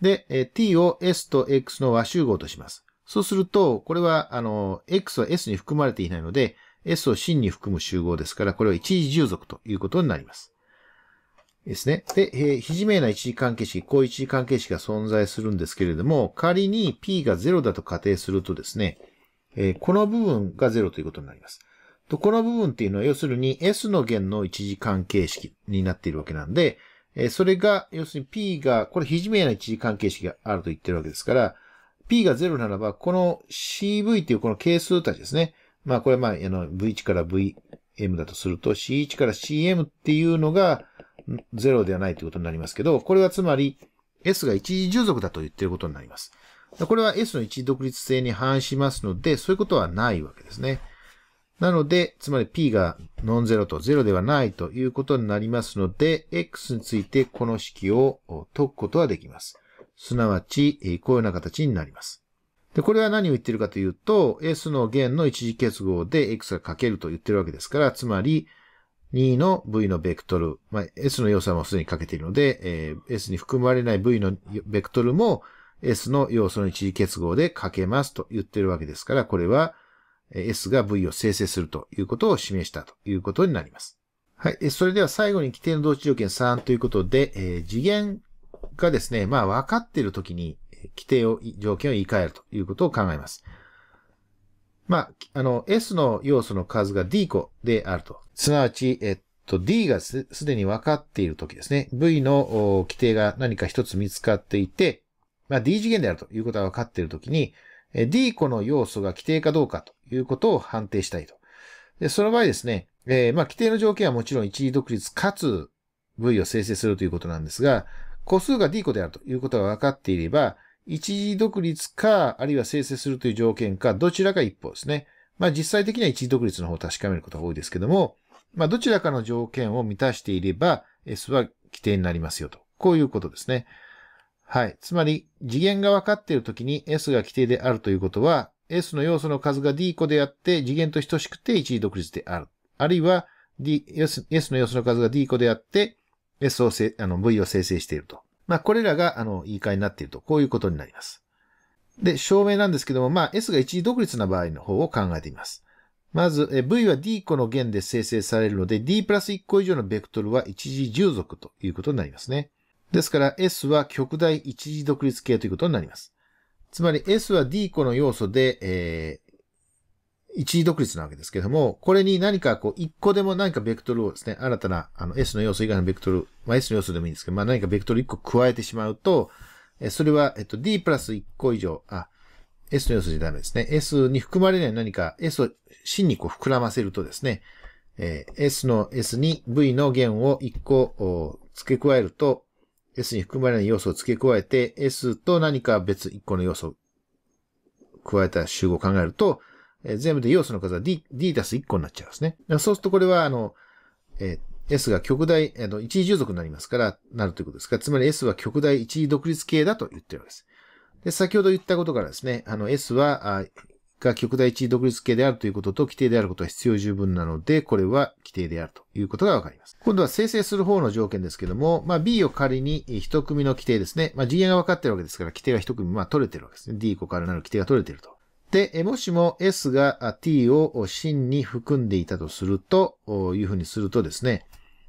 で、え t を s と x の和集合とします。そうすると、これは、あの、x は s に含まれていないので、s を真に含む集合ですから、これは一時従属ということになります。ですね。で、えー、非明な一時関係式、こう一時関係式が存在するんですけれども、仮に p が0だと仮定するとですね、えー、この部分が0ということになります。とこの部分っていうのは、要するに S の弦の一時関係式になっているわけなんで、えそれが、要するに P が、これ非やな一時関係式があると言ってるわけですから、P が0ならば、この CV っていうこの係数たちですね。まあこれまあ、あの、V1 から Vm だとすると、C1 から Cm っていうのが0ではないということになりますけど、これはつまり S が一時従属だと言ってることになります。これは S の一時独立性に反しますので、そういうことはないわけですね。なので、つまり p がノンゼロと0ではないということになりますので、x についてこの式を解くことはできます。すなわち、こういうような形になります。で、これは何を言ってるかというと、S の弦の一次結合で X が書けると言ってるわけですから、つまり、2の V のベクトル、まあ、S の要素はもうすでに書けているので、S に含まれない V のベクトルも S の要素の一次結合で書けますと言ってるわけですから、これは S が V を生成するということを示したということになります。はい。それでは最後に規定の同値条件3ということで、えー、次元がですね、まあ分かっているときに規定を、条件を言い換えるということを考えます。まあ、あの、S の要素の数が D 個であると。すなわち、えっと、D がすでに分かっているときですね。V の規定が何か一つ見つかっていて、まあ、D 次元であるということが分かっているときに、D 個の要素が規定かどうかということを判定したいと。で、その場合ですね、えー、まあ、規定の条件はもちろん一時独立かつ V を生成するということなんですが、個数が D 個であるということが分かっていれば、一時独立か、あるいは生成するという条件か、どちらか一方ですね。まあ実際的には一時独立の方を確かめることが多いですけども、まあどちらかの条件を満たしていれば、S は規定になりますよと。こういうことですね。はい。つまり、次元が分かっているときに S が規定であるということは、S の要素の数が D 個であって、次元と等しくて一時独立である。あるいは、D、S, S の要素の数が D 個であって、S をせ、あの、V を生成していると。まあ、これらが、あの、言い換えになっていると、こういうことになります。で、証明なんですけども、まあ、S が一時独立な場合の方を考えてみます。まず、V は D 個の弦で生成されるので、D プラス1個以上のベクトルは一時従属ということになりますね。ですから S は極大一時独立系ということになります。つまり S は D 個の要素で、えー、一時独立なわけですけども、これに何かこう、一個でも何かベクトルをですね、新たな、あの、S の要素以外のベクトル、まあ、S の要素でもいいんですけど、まあ、何かベクトル一個加えてしまうと、それは、えっと、D プラス1個以上、あ、S の要素じゃダメですね。S に含まれない何か、S を真にこう膨らませるとですね、えー、S の S に V の弦を1個付け加えると、S に含まれない要素を付け加えて、S と何か別1個の要素を加えた集合を考えると、えー、全部で要素の数は D、D たす1個になっちゃうんですね。そうするとこれは、あの、えー、S が極大、あの、一位従属になりますから、なるということですら。つまり S は極大一位独立系だと言ってるわけです。で、先ほど言ったことからですね、あの、S は、が極大地位独立系であるということと規定であることは必要十分なので、これは規定であるということがわかります。今度は生成する方の条件ですけども、まあ B を仮に一組の規定ですね。まあ GA が分かってるわけですから、規定は一組、まあ取れてるわけですね。D5 からなる規定が取れてると。で、もしも S が T を真に含んでいたとすると、いうふうにするとですね、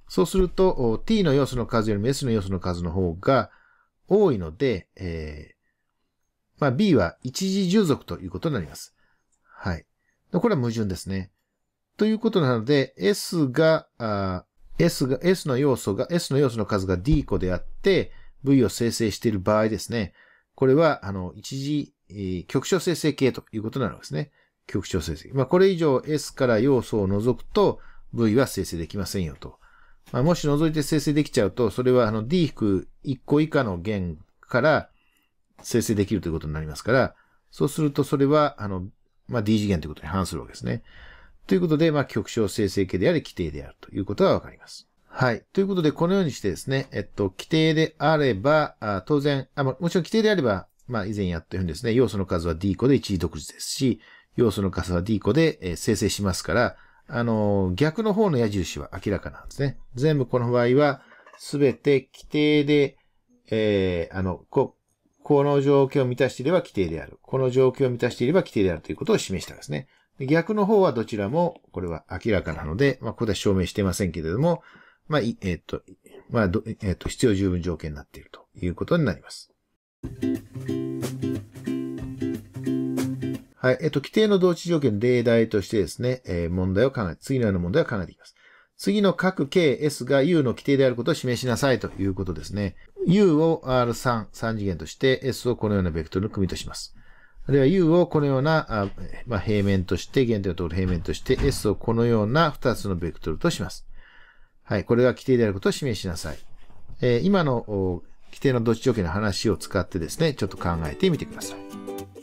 そうすると T の要素の数よりも S の要素の数の方が多いので、えー、まあ B は一時従属ということになります。はい。これは矛盾ですね。ということなので、S が、S が、S の要素が、S の要素の数が D 個であって、V を生成している場合ですね。これは、あの、一時、えー、局所生成系ということなのですね。局小生成。まあ、これ以上 S から要素を除くと、V は生成できませんよと。まあ、もし除いて生成できちゃうと、それはあの D-1 個以下の弦から生成できるということになりますから、そうするとそれは、あの、まあ、D 次元ということに反するわけですね。ということで、まあ、極小生成形であり、規定であるということがわかります。はい。ということで、このようにしてですね、えっと、規定であれば、あ当然あ、もちろん規定であれば、まあ、以前やったようにですね、要素の数は D 個で一時独自ですし、要素の数は D 個で、えー、生成しますから、あのー、逆の方の矢印は明らかなんですね。全部この場合は、すべて規定で、えー、あの、ここの状況を満たしていれば規定である。この状況を満たしていれば規定であるということを示したんですね。逆の方はどちらも、これは明らかなので、まあ、ここでは証明してませんけれども、まあ、えー、っと、まあ、えー、っと、必要十分条件になっているということになります。はい。えっと、規定の同値条件例題としてですね、えー、問題を考え、次のような問題を考えていきます。次の各 K、S が U の規定であることを示しなさいということですね。U を R3、3次元として S をこのようなベクトルの組とします。あるいは U をこのような、あまあ、平面として、原点を通る平面として S をこのような2つのベクトルとします。はい、これが規定であることを示しなさい。えー、今の規定の土地条件の話を使ってですね、ちょっと考えてみてください。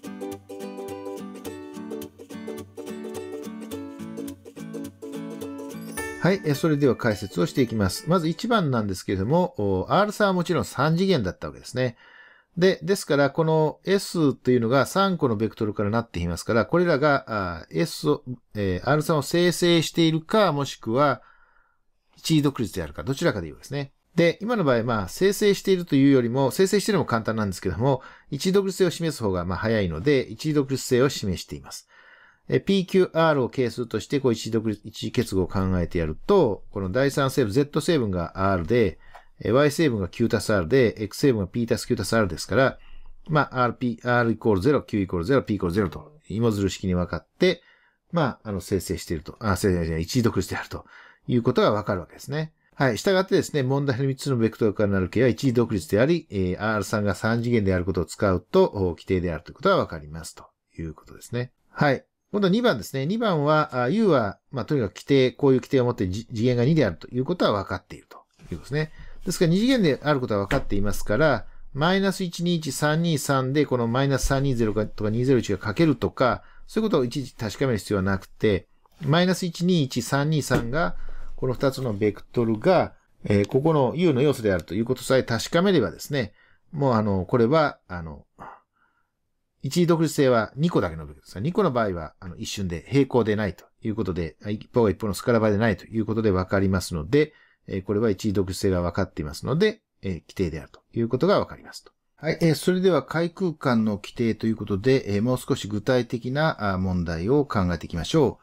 はい、それでは解説をしていきます。まず1番なんですけれども、R 差はもちろん3次元だったわけですね。で、ですから、この S というのが3個のベクトルからなっていますから、これらが S を、え R 3を生成しているか、もしくは一位独立であるか、どちらかでいいわけですね。で、今の場合、まあ、生成しているというよりも、生成しているのも簡単なんですけども、一位独立性を示す方が、まあ、早いので、一位独立性を示しています。PQR を係数としてこう一独立、一結合を考えてやると、この第三成分、Z 成分が R で、Y 成分が Q たす R で、X 成分が P たす Q たす R ですから、まあ、RP、R イコール0、Q イコール0、P イコール0と、芋づる式に分かって、まあ、あの、生成していると、あ、生成一時独立であるということが分かるわけですね。はい。従ってですね、問題の3つのベクトルからなる系は一時独立であり、えー、R3 が3次元であることを使うと、規定であるということが分かりますということですね。はい。今度は2番ですね。2番は、U は、まあ、とにかく規定、こういう規定を持って次元が2であるということは分かっているということですね。ですから2次元であることは分かっていますから、マイナス121323で、このマイナス320とか201がかけるとか、そういうことをいちいち確かめる必要はなくて、マイナス121323が、この2つのベクトルが、えー、ここの U の要素であるということさえ確かめればですね、もうあの、これは、あの、一時独立性は2個だけのべ分ですが、2個の場合は、あの、一瞬で平行でないということで、一方が一方のスカラバでないということで分かりますので、えこれは一時独立性が分かっていますので、え規定であるということが分かりますと。はい、えそれでは、海空間の規定ということで、えもう少し具体的な問題を考えていきましょ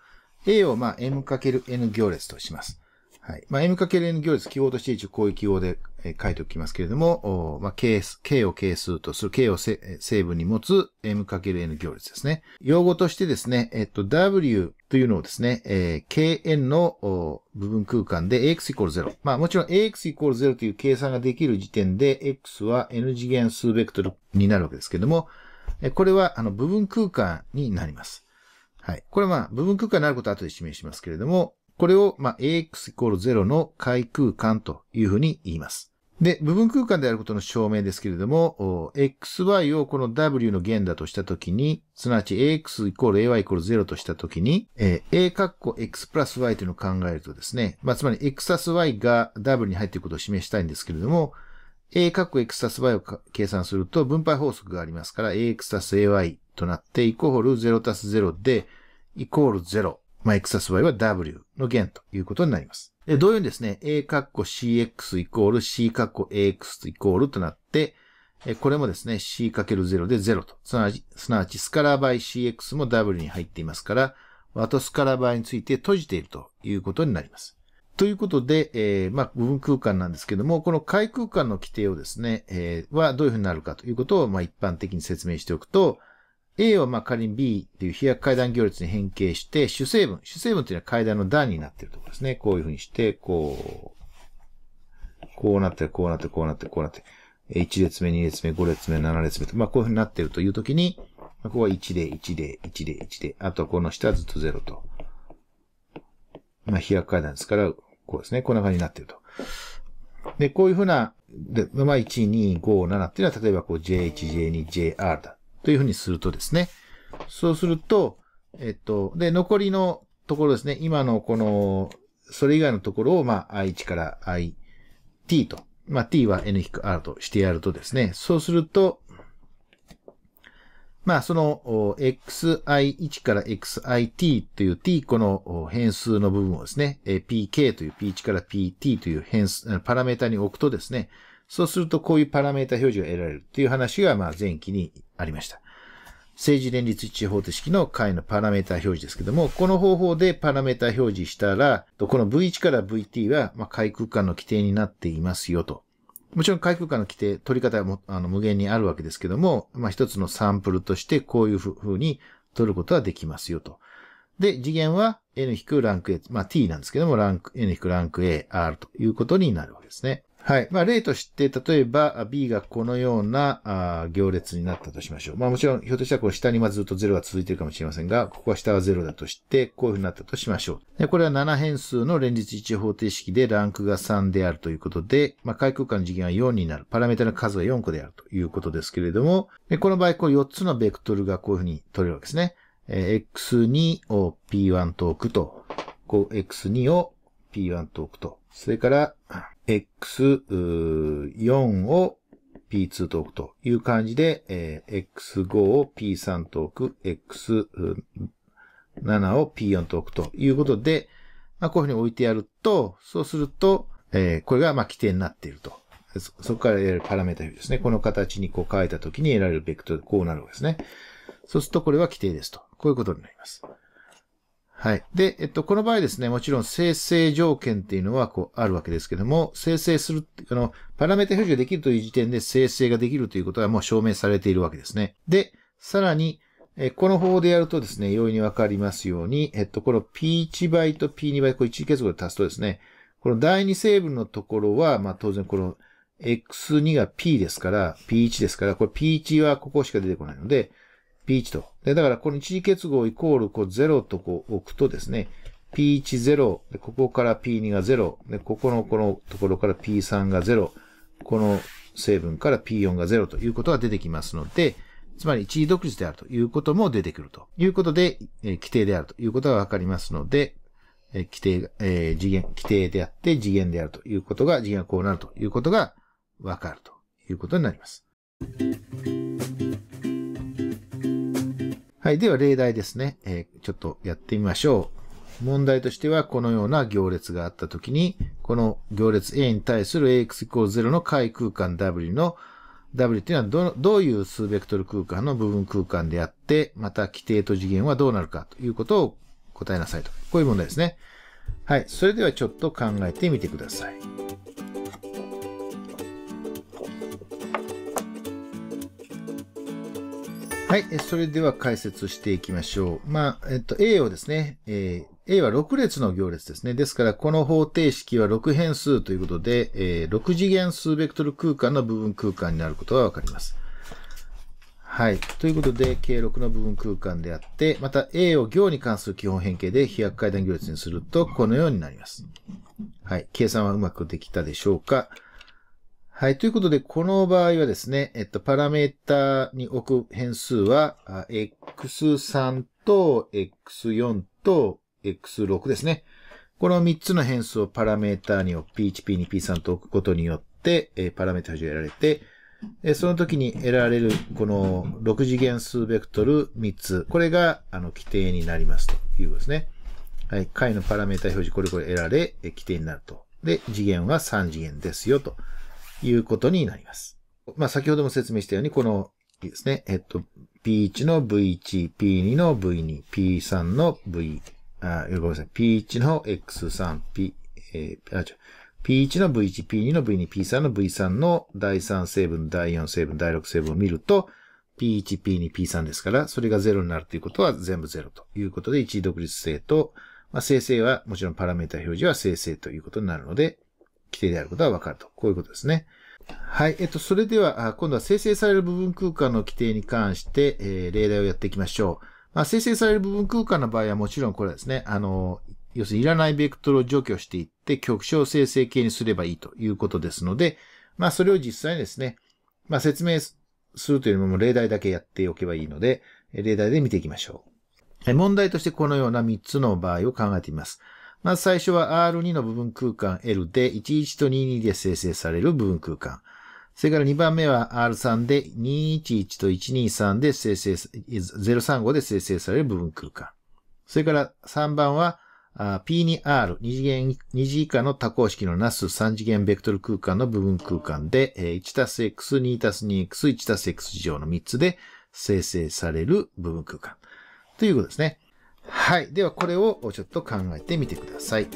う。A を、ま m×n 行列とします。はい。まあ、M×N 行列記号として一応こういう記号で、え書いておきますけれども、まあ、K、K を係数とする、K を成分に持つ M×N 行列ですね。用語としてですね、えっと、W というのをですね、えー、Kn の部分空間で AX イコール0。まあ、もちろん AX イコール0という計算ができる時点で、X は N 次元数ベクトルになるわけですけれども、これは、あの、部分空間になります。はい。これはまあ、部分空間になることは後で示しますけれども、これを、まあ、ax イコール0の回空間というふうに言います。で、部分空間であることの証明ですけれども、xy をこの w の弦だとしたときに、すなわち ax イコール ay イコール0としたときに、えー、a カッコ x プラス y というのを考えるとですね、まあ、つまり x たす y が w に入っていることを示したいんですけれども、a カッコ x たす y を計算すると分配法則がありますから、ax たす ay となって、イコール0たす0で、イコール0。まあ、x 合は W の弦ということになります。同様にですね、A カッコ CX イコール C カッコ AX イコールとなって、これもですね、C×0 で0と。すなわち、すなわちスカラー倍 CX も W に入っていますから、ワトスカラー倍について閉じているということになります。ということで、えー、まあ、部分空間なんですけども、この回空間の規定をですね、えー、はどういうふうになるかということを、まあ、一般的に説明しておくと、A はまあ仮に B っていう飛躍階段行列に変形して、主成分。主成分というのは階段の段になってるところですね。こういうふうにして、こう、こうなって、こうなって、こうなって、こうなって、1列目、2列目、5列目、7列目と、まあこういうふうになってるというときに、ここは1で、1で、1で、1で、あとこの下はずっと0と。まあ飛躍階段ですから、こうですね。こんな感じになってると。で、こういうふうな、で、まあ、1、2、5、7っていうのは、例えばこう、J1、J2、JR だ。というふうにするとですね。そうすると、えっと、で、残りのところですね。今のこの、それ以外のところを、まあ、i1 から it と。まあ、t は n-r としてやるとですね。そうすると、まあ、その、xi1 から xit という t この変数の部分をですね、pk という p1 から pt という変数、パラメータに置くとですね、そうすると、こういうパラメータ表示が得られるっていう話が、まあ、前期にありました。政治連立一致方程式の解のパラメータ表示ですけども、この方法でパラメータ表示したら、この V1 から VT は、まあ、解空間の規定になっていますよと。もちろん回空間の規定、取り方もあの無限にあるわけですけども、まあ、一つのサンプルとしてこういうふうに取ることはできますよと。で、次元は n ランク a、まあ、t なんですけども、ランク、n ランク a、r ということになるわけですね。はい。まあ、例として、例えば、B がこのような行列になったとしましょう。まあ、もちろん、ひょっとしたら、こう、下にまずっと0が続いているかもしれませんが、ここは下は0だとして、こういうふうになったとしましょう。で、これは7変数の連立一方程式で、ランクが3であるということで、まあ、開空間の次元は4になる。パラメータの数は4個であるということですけれども、でこの場合、こう、4つのベクトルがこういうふうに取れるわけですね。えー、x2 を p1 と置くと、こう、x2 を p1 と置くと、それから、X4 を P2 と置くという感じで、えー、X5 を P3 と置く、X7 を P4 と置くということで、まあ、こういうふうに置いてやると、そうすると、えー、これがまあ規定になっていると。そこから得られるパラメータですね。この形にこう変えたときに得られるベクトル、こうなるわけですね。そうするとこれは規定ですと。こういうことになります。はい。で、えっと、この場合ですね、もちろん生成条件っていうのは、こう、あるわけですけども、生成する、あの、パラメータ表示ができるという時点で生成ができるということはもう証明されているわけですね。で、さらに、えこの方法でやるとですね、容易にわかりますように、えっと、この P1 倍と P2 倍、これ1結合で足すとですね、この第2成分のところは、まあ、当然この X2 が P ですから、P1 ですから、これ P1 はここしか出てこないので、P1 と。で、だからこの一次結合イコールこう0とこう置くとですね、P10、ここから P2 が0、で、ここのこのところから P3 が0、この成分から P4 が0ということが出てきますので、つまり一時独立であるということも出てくるということで、えー、規定であるということがわかりますので、えー、規定、えー、次元、規定であって次元であるということが、次元はこうなるということがわかるということになります。はい。では、例題ですね。えー、ちょっとやってみましょう。問題としては、このような行列があったときに、この行列 A に対する AX イコール0の解空間 W の、W っていうのはど、どういう数ベクトル空間の部分空間であって、また規定と次元はどうなるかということを答えなさいと。こういう問題ですね。はい。それではちょっと考えてみてください。はい、それでは解説していきましょう。まあ、えっと、A をですね、えー、A は6列の行列ですね。ですから、この方程式は6変数ということで、えー、6次元数ベクトル空間の部分空間になることがわかります。はい。ということで、計6の部分空間であって、また A を行に関する基本変形で飛躍階段行列にすると、このようになります。はい。計算はうまくできたでしょうかはい。ということで、この場合はですね、えっと、パラメータに置く変数は、x3 と x4 と x6 ですね。この3つの変数をパラメータに置く p1、p2、p3 と置くことによって、パラメータが得られて、その時に得られる、この6次元数ベクトル3つ。これが、あの、規定になりますということですね。はい。解のパラメータ表示、これこれ得られ、規定になると。で、次元は3次元ですよと。いうことになります。まあ、先ほども説明したように、このですね、えっと、P1 の V1、P2 の V2、P3 の V、あ、ごめんなさい、P1 の X3、P、えー、あ、違う。P1 の V1、P2 の V2、P3 の V3 の第3成分、第4成分、第6成分を見ると、P1、P2、P3 ですから、それが0になるということは全部0ということで、一位独立性と、まあ、生成は、もちろんパラメータ表示は生成ということになるので、規定であることはわかると。こういうことですね。はい。えっと、それでは、今度は生成される部分空間の規定に関して、えー、例題をやっていきましょう。まあ、生成される部分空間の場合はもちろんこれですね。あの、要するにいらないベクトルを除去していって、極小生成形にすればいいということですので、まあ、それを実際にですね、まあ、説明するというのも例題だけやっておけばいいので、例題で見ていきましょう。問題としてこのような3つの場合を考えてみます。まず最初は R2 の部分空間 L で11と22で生成される部分空間。それから2番目は R3 で211と123で生成、035で生成される部分空間。それから3番は P2R、2次元、2次以下の多項式のなす3次元ベクトル空間の部分空間で、1たす X、2たす 2X、1たす X 以上の3つで生成される部分空間。ということですね。はい。では、これをちょっと考えてみてください。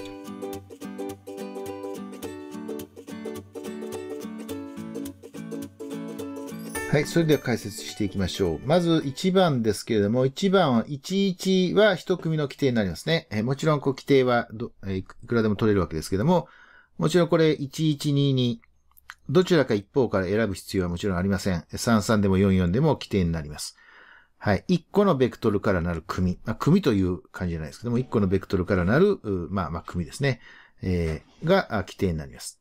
はい。それでは解説していきましょう。まず1番ですけれども、1番は11は1組の規定になりますね。えもちろん、こう規定はど、えいくらでも取れるわけですけども、もちろんこれ1122、どちらか一方から選ぶ必要はもちろんありません。33でも44でも規定になります。はい。一個のベクトルからなる組。まあ、組という感じじゃないですけども、一個のベクトルからなる、まあ、まあ、組ですね。えー、が規定になります。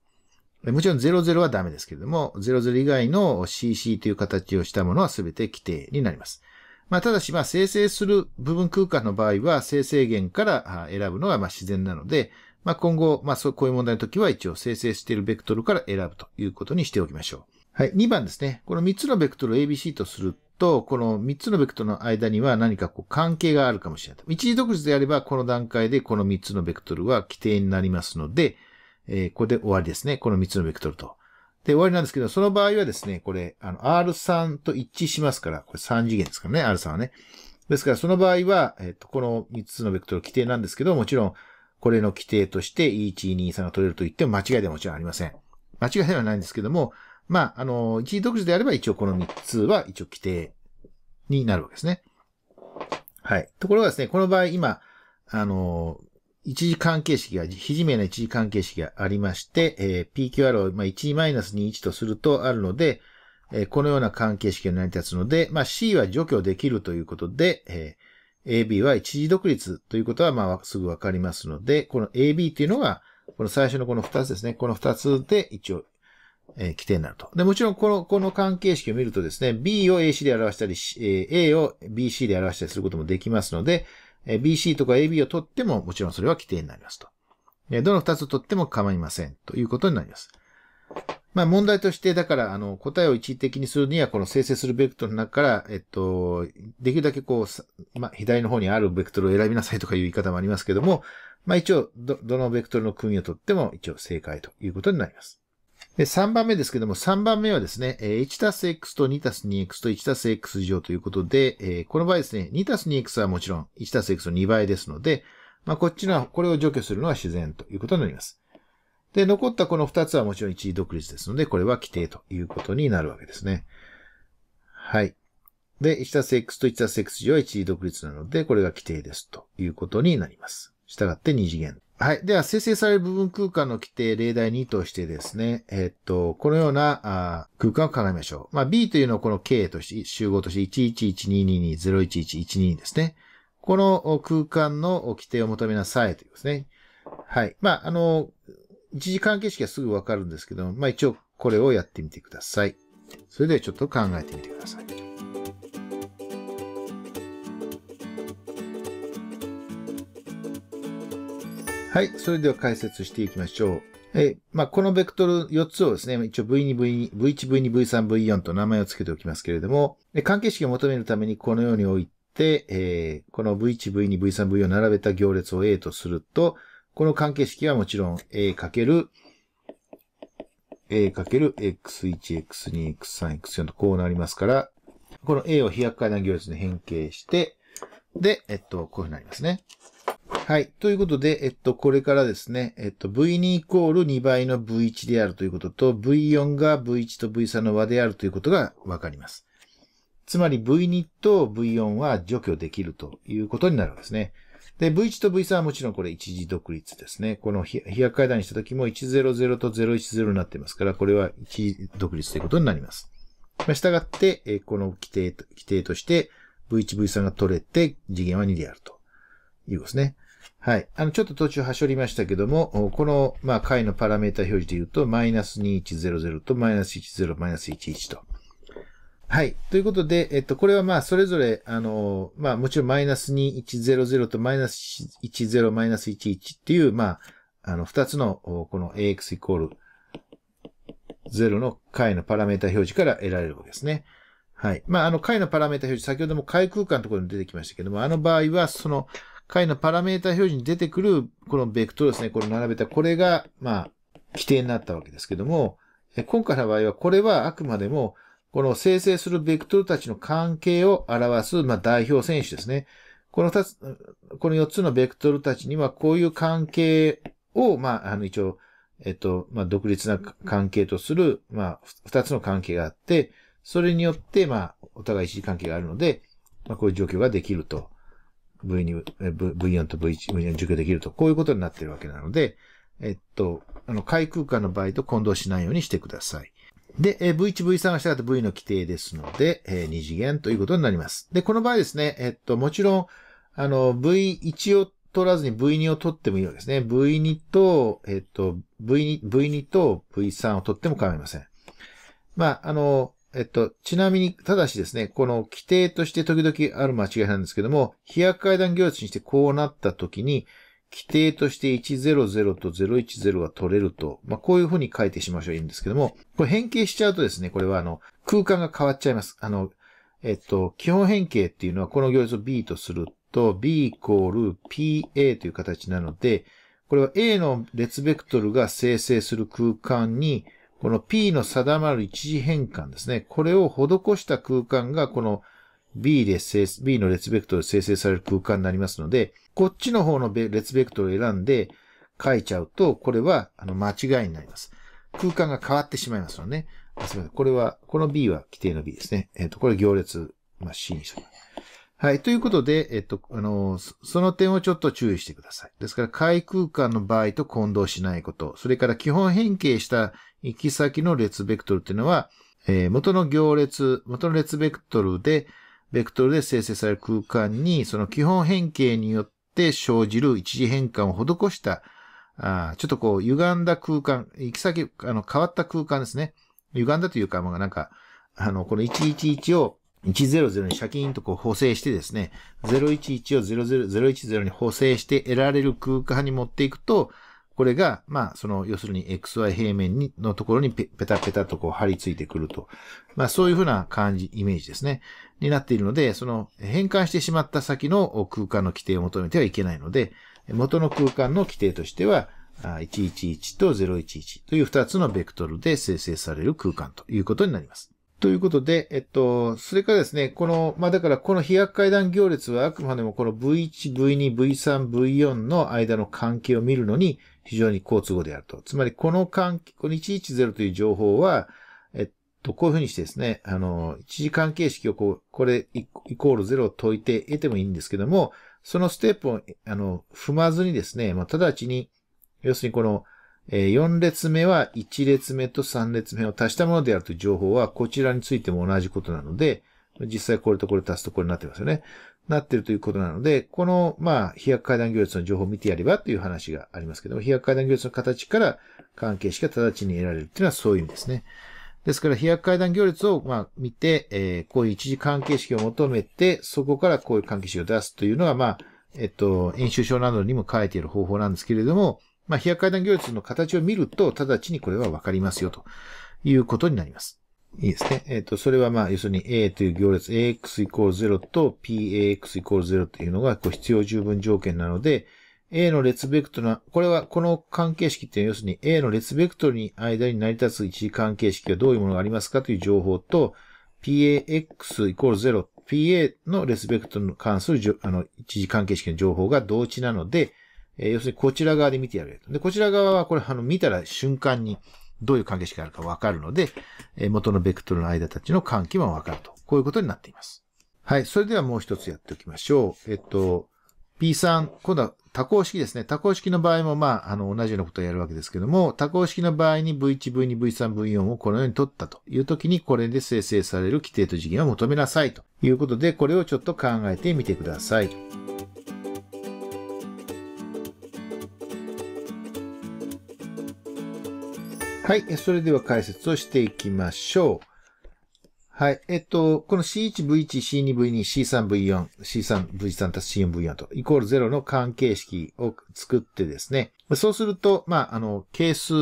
もちろん00はダメですけれども、00以外の CC という形をしたものは全て規定になります。まあ、ただし、まあ、生成する部分空間の場合は、生成源から選ぶのがまあ自然なので、まあ、今後、まあ、そう、こういう問題の時は一応生成しているベクトルから選ぶということにしておきましょう。はい。2番ですね。この3つのベクトルを ABC とするとこの3つのベクトルの間には何かこう関係があるかもしれない。一時独立であれば、この段階でこの3つのベクトルは規定になりますので、えー、これで終わりですね。この3つのベクトルと。で、終わりなんですけど、その場合はですね、これ、あの、R3 と一致しますから、これ3次元ですからね、R3 はね。ですから、その場合は、えっ、と、この3つのベクトル規定なんですけど、もちろん、これの規定として、E1、2、3が取れると言っても間違いではもちろんありません。間違いではないんですけども、まあ、あの、一時独自であれば一応この3つは一応規定になるわけですね。はい。ところがですね、この場合今、あの、一時関係式が、非自明な一時関係式がありまして、えー、PQR を、まあ、1-21とするとあるので、えー、このような関係式が成り立つので、まあ、C は除去できるということで、えー、AB は一時独立ということは、まあ、すぐわかりますので、この AB っていうのが、この最初のこの2つですね。この2つで一応えー、規定になると。で、もちろんこの、この関係式を見るとですね、B を AC で表したり、A を BC で表したりすることもできますので、BC とか AB を取っても、もちろんそれは規定になりますと。どの2つを取っても構いませんということになります。まあ問題として、だから、あの、答えを一時的にするには、この生成するベクトルの中から、えっと、できるだけこう、まあ左の方にあるベクトルを選びなさいとかいう言い方もありますけども、まあ一応、ど、どのベクトルの組を取っても一応正解ということになります。で、3番目ですけども、3番目はですね、1たす x と2たす 2x と1たす x 乗ということで、この場合ですね、2たす 2x はもちろん1たす x の2倍ですので、まあ、こっちの、これを除去するのは自然ということになります。で、残ったこの2つはもちろん一時独立ですので、これは規定ということになるわけですね。はい。で、1たす x と1たす x 乗は一時独立なので、これが規定ですということになります。したがって2次元はい。では、生成される部分空間の規定、例題2としてですね、えっと、このような空間を考えましょう。まあ、B というのはこの K として、集合として1 1 1 2 2 2 0 1 1 1 2 2ですね。この空間の規定を求めなさいということですね。はい。まあ、あの、一時関係式はすぐわかるんですけども、まあ、一応これをやってみてください。それではちょっと考えてみてください。はい。それでは解説していきましょう。えまあ、このベクトル4つをですね、一応 V2、V2、V1、V2、V3、V4 と名前を付けておきますけれども、関係式を求めるためにこのように置いて、えー、この V1、V2、V3、V4 を並べた行列を A とすると、この関係式はもちろん A かける A かける X1、X2、X3、X4 とこうなりますから、この A を飛躍階段行列に変形して、で、えっと、こういうふうになりますね。はい。ということで、えっと、これからですね、えっと、V2 イコール2倍の V1 であるということと、V4 が V1 と V3 の和であるということがわかります。つまり V2 と V4 は除去できるということになるんですね。で、V1 と V3 はもちろんこれ一時独立ですね。この飛躍階段にした時も100と010になってますから、これは一時独立ということになります。したがって、この規定規定として V1、V3 が取れて次元は2であるということですね。はい。あの、ちょっと途中はしょりましたけども、この、まあ、解のパラメータ表示で言うと、マイナス2100とマイナス10、マイナス11と。はい。ということで、えっと、これはまあ、それぞれ、あの、まあ、もちろんマイナス2100とマイナス10、マイナス11っていう、まあ、あの、二つの、この ax イコール0の解のパラメータ表示から得られるわけですね。はい。まあ、あの、解のパラメータ表示、先ほども解空間のところに出てきましたけども、あの場合は、その、解のパラメータ表示に出てくる、このベクトルですね、これ並べた、これが、まあ、規定になったわけですけども、今回の場合は、これはあくまでも、この生成するベクトルたちの関係を表す、まあ、代表選手ですね。この二つ、この四つのベクトルたちには、こういう関係を、まあ、あの、一応、えっと、まあ、独立な関係とする、まあ、二つの関係があって、それによって、まあ、お互い一時関係があるので、まあ、こういう状況ができると V2、V4 と V1、V4 除去できると、こういうことになっているわけなので、えっと、あの、開空間の場合と混同しないようにしてください。で、えー、V1、V3 が従って V の規定ですので、えー、2次元ということになります。で、この場合ですね、えっと、もちろん、あの、V1 を取らずに V2 を取ってもいいわけですね。V2 と、えっと、V2, V2 と V3 を取っても構いません。まあ、あの、えっと、ちなみに、ただしですね、この規定として時々ある間違いなんですけども、飛躍階段行列にしてこうなった時に、規定として100と010が取れると、まあ、こういうふうに書いてしましょういいんですけども、これ変形しちゃうとですね、これはあの、空間が変わっちゃいます。あの、えっと、基本変形っていうのはこの行列を B とすると、B イコール PA という形なので、これは A の列ベクトルが生成する空間に、この P の定まる一次変換ですね。これを施した空間が、この B で生、B の列ベクトルで生成される空間になりますので、こっちの方の列ベクトルを選んで書いちゃうと、これは、あの、間違いになります。空間が変わってしまいますので、ね、すみません。これは、この B は規定の B ですね。えっ、ー、と、これ行列、まあ、C にしてます。はい。ということで、えっと、あの、その点をちょっと注意してください。ですから、回空間の場合と混同しないこと、それから基本変形した行き先の列ベクトルっていうのは、えー、元の行列、元の列ベクトルで、ベクトルで生成される空間に、その基本変形によって生じる一次変換を施した、あちょっとこう、歪んだ空間、行き先、あの、変わった空間ですね。歪んだというか、まあ、なんか、あの、この111を100にシャキーンとこう補正してですね、011を00、010に補正して得られる空間に持っていくと、これが、まあ、その、要するに XY 平面にのところにペタペタとこう張り付いてくると。まあ、そういうふうな感じ、イメージですね。になっているので、その、変換してしまった先の空間の規定を求めてはいけないので、元の空間の規定としては、111と011という2つのベクトルで生成される空間ということになります。ということで、えっと、それからですね、この、まあ、だからこの飛躍階段行列はあくまでもこの V1、V2、V3、V4 の間の関係を見るのに非常に好都合であると。つまりこの関係、この110という情報は、えっと、こういうふうにしてですね、あの、一時関係式をこう、これイコール0を解いて得てもいいんですけども、そのステップを、あの、踏まずにですね、まあ、直ちに、要するにこの、4列目は1列目と3列目を足したものであるという情報は、こちらについても同じことなので、実際これとこれ足すとこれになってますよね。なってるということなので、この、まあ、飛躍階段行列の情報を見てやればという話がありますけども、飛躍階段行列の形から関係式が直ちに得られるというのはそういう意味ですね。ですから、飛躍階段行列を、まあ、見て、えー、こういう一時関係式を求めて、そこからこういう関係式を出すというのは、まあ、えっと、演習書などにも書いている方法なんですけれども、まあ、飛躍階段行列の形を見ると、直ちにこれはわかりますよ、ということになります。いいですね。えっ、ー、と、それはまあ、要するに A という行列、AX イコール0と PAX イコール0というのがこう必要十分条件なので、A の列ベクトルは、これは、この関係式って要するに A の列ベクトルに間に成り立つ一次関係式はどういうものがありますかという情報と、PAX イコール0、PA の列ベクトルに関するあの一次関係式の情報が同値なので、えー、要するにこちら側で見てやると。で、こちら側はこれ、あの、見たら瞬間にどういう関係式があるかわかるので、えー、元のベクトルの間たちの関係もわかると。こういうことになっています。はい。それではもう一つやっておきましょう。えっと、P3、今度は多項式ですね。多項式の場合も、まあ、あの、同じようなことをやるわけですけども、多項式の場合に V1、V2、V3、V4 をこのように取ったという時に、これで生成される規定と次元を求めなさいということで、これをちょっと考えてみてください。はい。それでは解説をしていきましょう。はい。えっと、この C1、V1、C2、V2、C3、V4、C3、V3 たす C4、V4 と、イコール0の関係式を作ってですね。そうすると、まあ、あの、係数、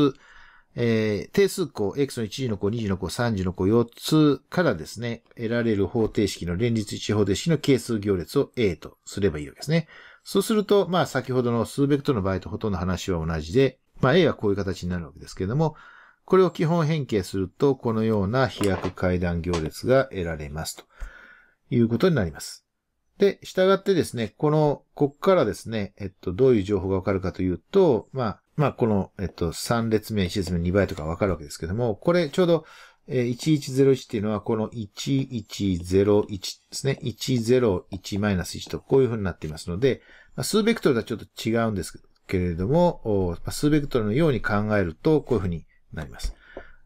えー、定数項、x の1次の項、2次の項、3次の項、4つからですね、得られる方程式の連立一方程式の係数行列を A とすればいいわけですね。そうすると、まあ先ほどの数ベクトルの場合とほとんど話は同じで、まあ A はこういう形になるわけですけれども、これを基本変形すると、このような飛躍階段行列が得られますということになります。で、従ってですね、この、こっからですね、えっと、どういう情報がわかるかというと、まあ、まあ、この、えっと、3列目、1列目、2倍とかわかるわけですけども、これちょうど、えー、1101っていうのは、この1101ですね。101-1と、こういう風になっていますので、まあ、数ベクトルとはちょっと違うんですけれども、数ベクトルのように考えると、こういう風になります。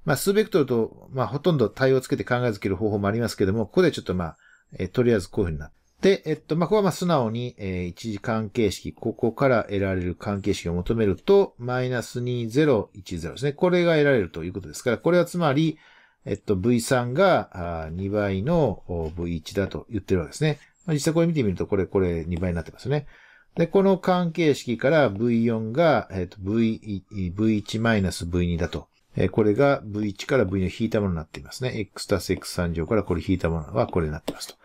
まあ、数ベクトルと、まあ、ほとんど対応つけて考えづける方法もありますけども、ここでちょっとまあ、えとりあえずこういうふうになって、えっと、まあ、ここはまあ、素直に、えー、一次関係式、ここから得られる関係式を求めると、マイナス2010ですね。これが得られるということですから、これはつまり、えっと、V3 が2倍の V1 だと言ってるわけですね。ま実際これ見てみると、これ、これ2倍になってますね。で、この関係式から V4 が、えっと、V、V1 マイナス V2 だと。これが V1 から V を引いたものになっていますね。X たす X3 乗からこれ引いたものはこれになっていますと。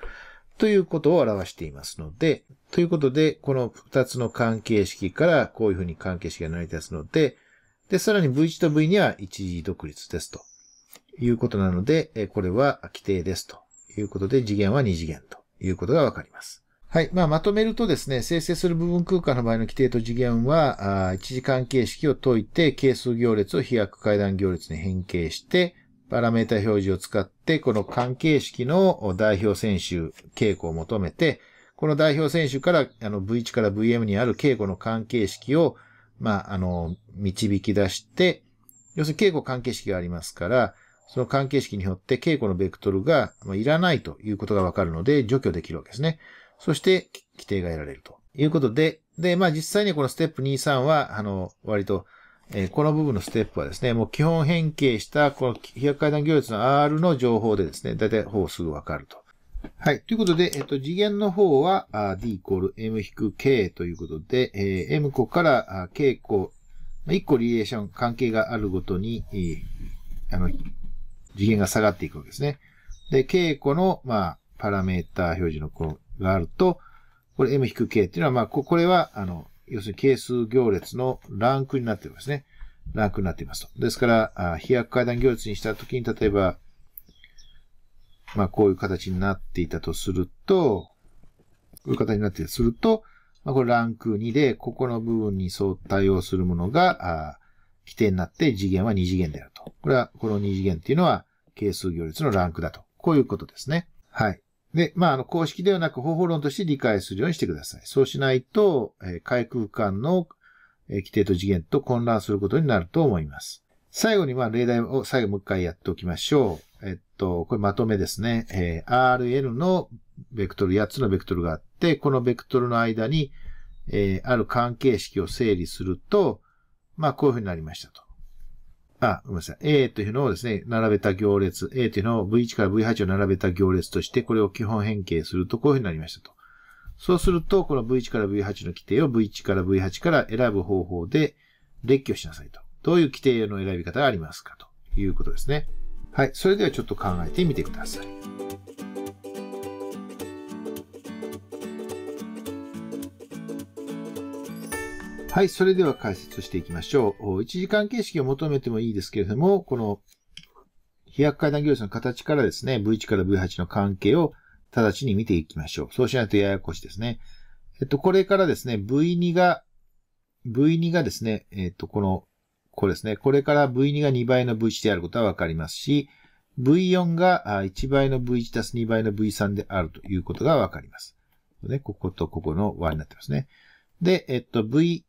ということを表していますので、ということで、この2つの関係式からこういうふうに関係式が成り立つので、で、さらに V1 と V には一時独立ですということなので、これは規定ですということで、次元は2次元ということがわかります。はい。まあ、まとめるとですね、生成する部分空間の場合の規定と次元は、あ一次関係式を解いて、係数行列を飛躍階段行列に変形して、パラメータ表示を使って、この関係式の代表選手傾向を求めて、この代表選手から、あの、V1 から VM にある稽古の関係式を、まあ、あの、導き出して、要するに稽古関係式がありますから、その関係式によって稽古のベクトルが、まあ、いらないということがわかるので、除去できるわけですね。そして、規定が得られるということで、で、まあ実際にこのステップ2、3は、あの、割と、えー、この部分のステップはですね、もう基本変形した、この飛躍階段行列の R の情報でですね、だいたい方すぐわかると。はい。ということで、えっと、次元の方は、D イコール M-K ということで、えー、M 個から K 個、1個リレーション、関係があるごとに、えー、あの、次元が下がっていくわけですね。で、K 個の、まあ、パラメータ表示のこのがあると、これ m-k っていうのは、まあ、これは、あの、要するに係数行列のランクになってるんですね。ランクになっていますと。ですから、飛躍階段行列にしたときに、例えば、まあ、こういう形になっていたとすると、こういう形になっていたとすると、まあ、これランク2で、ここの部分に相対応するものが、規定になって次元は2次元であると。これは、この2次元っていうのは、係数行列のランクだと。こういうことですね。はい。で、まあ、あの、公式ではなく方法論として理解するようにしてください。そうしないと、えー、海空間の、えー、規定と次元と混乱することになると思います。最後に、まあ、例題を最後もう一回やっておきましょう。えっと、これまとめですね。えー、r n のベクトル、8つのベクトルがあって、このベクトルの間に、えー、ある関係式を整理すると、まあ、こういうふうになりましたと。あ、ごめんなさい。A というのをですね、並べた行列、A というのを V1 から V8 を並べた行列として、これを基本変形すると、こういうふうになりましたと。そうすると、この V1 から V8 の規定を V1 から V8 から選ぶ方法で列挙しなさいと。どういう規定の選び方がありますかということですね。はい。それではちょっと考えてみてください。はい、それでは解説していきましょう。1時間形式を求めてもいいですけれども、この飛躍階段行列の形からですね、V1 から V8 の関係を直ちに見ていきましょう。そうしないとややこしいですね。えっと、これからですね、V2 が、V2 がですね、えっと、この、これですね、これから V2 が2倍の V1 であることはわかりますし、V4 が1倍の V1 たす2倍の V3 であるということがわかります。ね、こことここの和になってますね。で、えっと、V、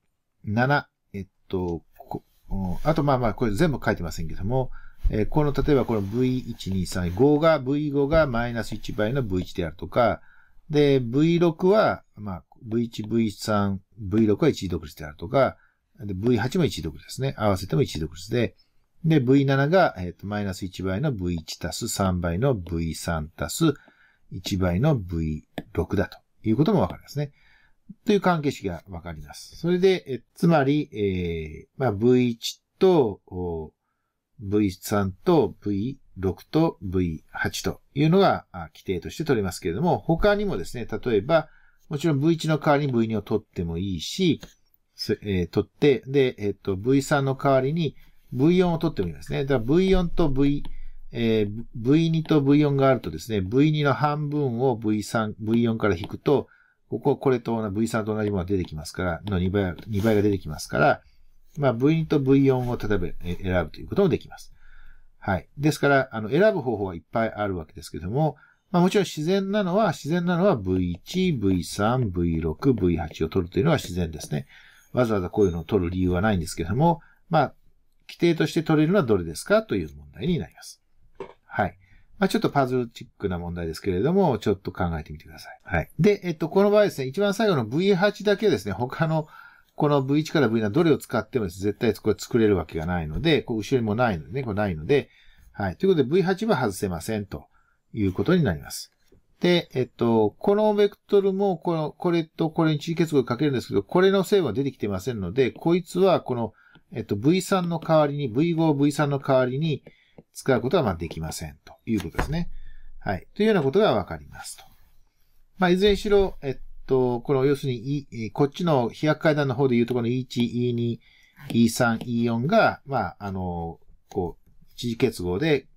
7、えっと、こあとまあまあ、これ全部書いてませんけども、えー、この、例えばこの V1235 が、V5 がマイナス1倍の V1 であるとか、で、V6 は、まあ、V1、V3、V6 は1独立であるとか、で、V8 も1独立ですね。合わせても1独立で、で、V7 が、えっ、ー、と、マイナス1倍の V1 たす3倍の V3 たす1倍の V6 だということもわかりますね。という関係式がわかります。それで、えつまり、えー、まあ、V1 と V3 と V6 と V8 というのが規定として取れますけれども、他にもですね、例えば、もちろん V1 の代わりに V2 を取ってもいいし、えー、取って、で、えっ、ー、V3 の代わりに V4 を取ってもいいですね。だ V4 と V、えー、V2 と V4 があるとですね、V2 の半分を V3、V4 から引くと、ここ、これと V3 と同じものが出てきますから、の2倍、2倍が出てきますから、まあ、V2 と V4 を例えば選ぶということもできます。はい。ですから、あの、選ぶ方法はいっぱいあるわけですけども、まあ、もちろん自然なのは、自然なのは V1、V3、V6、V8 を取るというのは自然ですね。わざわざこういうのを取る理由はないんですけども、まあ、規定として取れるのはどれですかという問題になります。はい。まあ、ちょっとパズルチックな問題ですけれども、ちょっと考えてみてください。はい。で、えっと、この場合ですね、一番最後の V8 だけですね、他のこの V1 から V7 どれを使っても絶対これ作れるわけがないので、こう後ろにもないのでね、これないので、はい。ということで V8 は外せませんということになります。で、えっと、このベクトルも、この、これとこれに地位結合かけるんですけど、これの成分は出てきてませんので、こいつはこの、えっと、V3 の代わりに、V5、V3 の代わりに、使うことはまできませんということですね。はい。というようなことがわかりますと。まあ、いずれにしろ、えっと、この要するに、e、こっちの飛躍階段の方でいうとこの E1、E2、E3、E4 が、まあ、あの、こう、一時結合で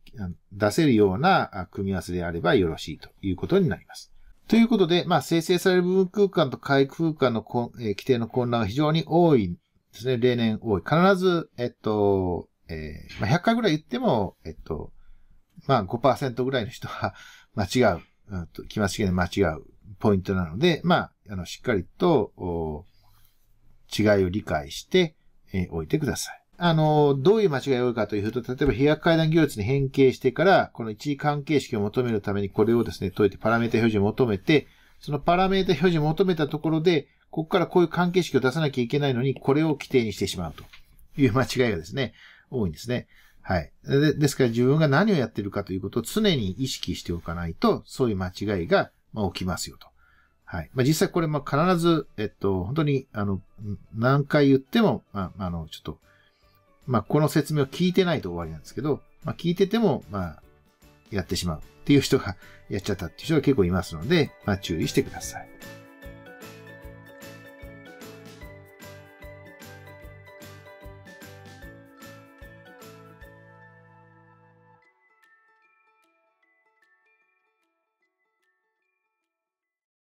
出せるような組み合わせであればよろしいということになります。ということで、まあ、生成される部分空間と回空間の、えー、規定の混乱は非常に多いですね。例年多い。必ず、えっと、えー、まあ、100回ぐらい言っても、えっと、まあ5%ぐらいの人は 間違う、うんと、期末試験で間違うポイントなので、まあ、あの、しっかりと、違いを理解して、えー、おいてください。あの、どういう間違いが多いかというと、例えば飛躍階段行列に変形してから、この一時関係式を求めるためにこれをですね、解いてパラメータ表示を求めて、そのパラメータ表示を求めたところで、ここからこういう関係式を出さなきゃいけないのに、これを規定にしてしまうという間違いがですね、多いんですね。はい。でですから自分が何をやってるかということを常に意識しておかないと、そういう間違いが起きますよと。はい。まあ、実際これ、ま、必ず、えっと、本当に、あの、何回言っても、まあ、あの、ちょっと、まあ、この説明を聞いてないと終わりなんですけど、まあ、聞いてても、まあ、やってしまうっていう人が、やっちゃったっていう人が結構いますので、まあ、注意してください。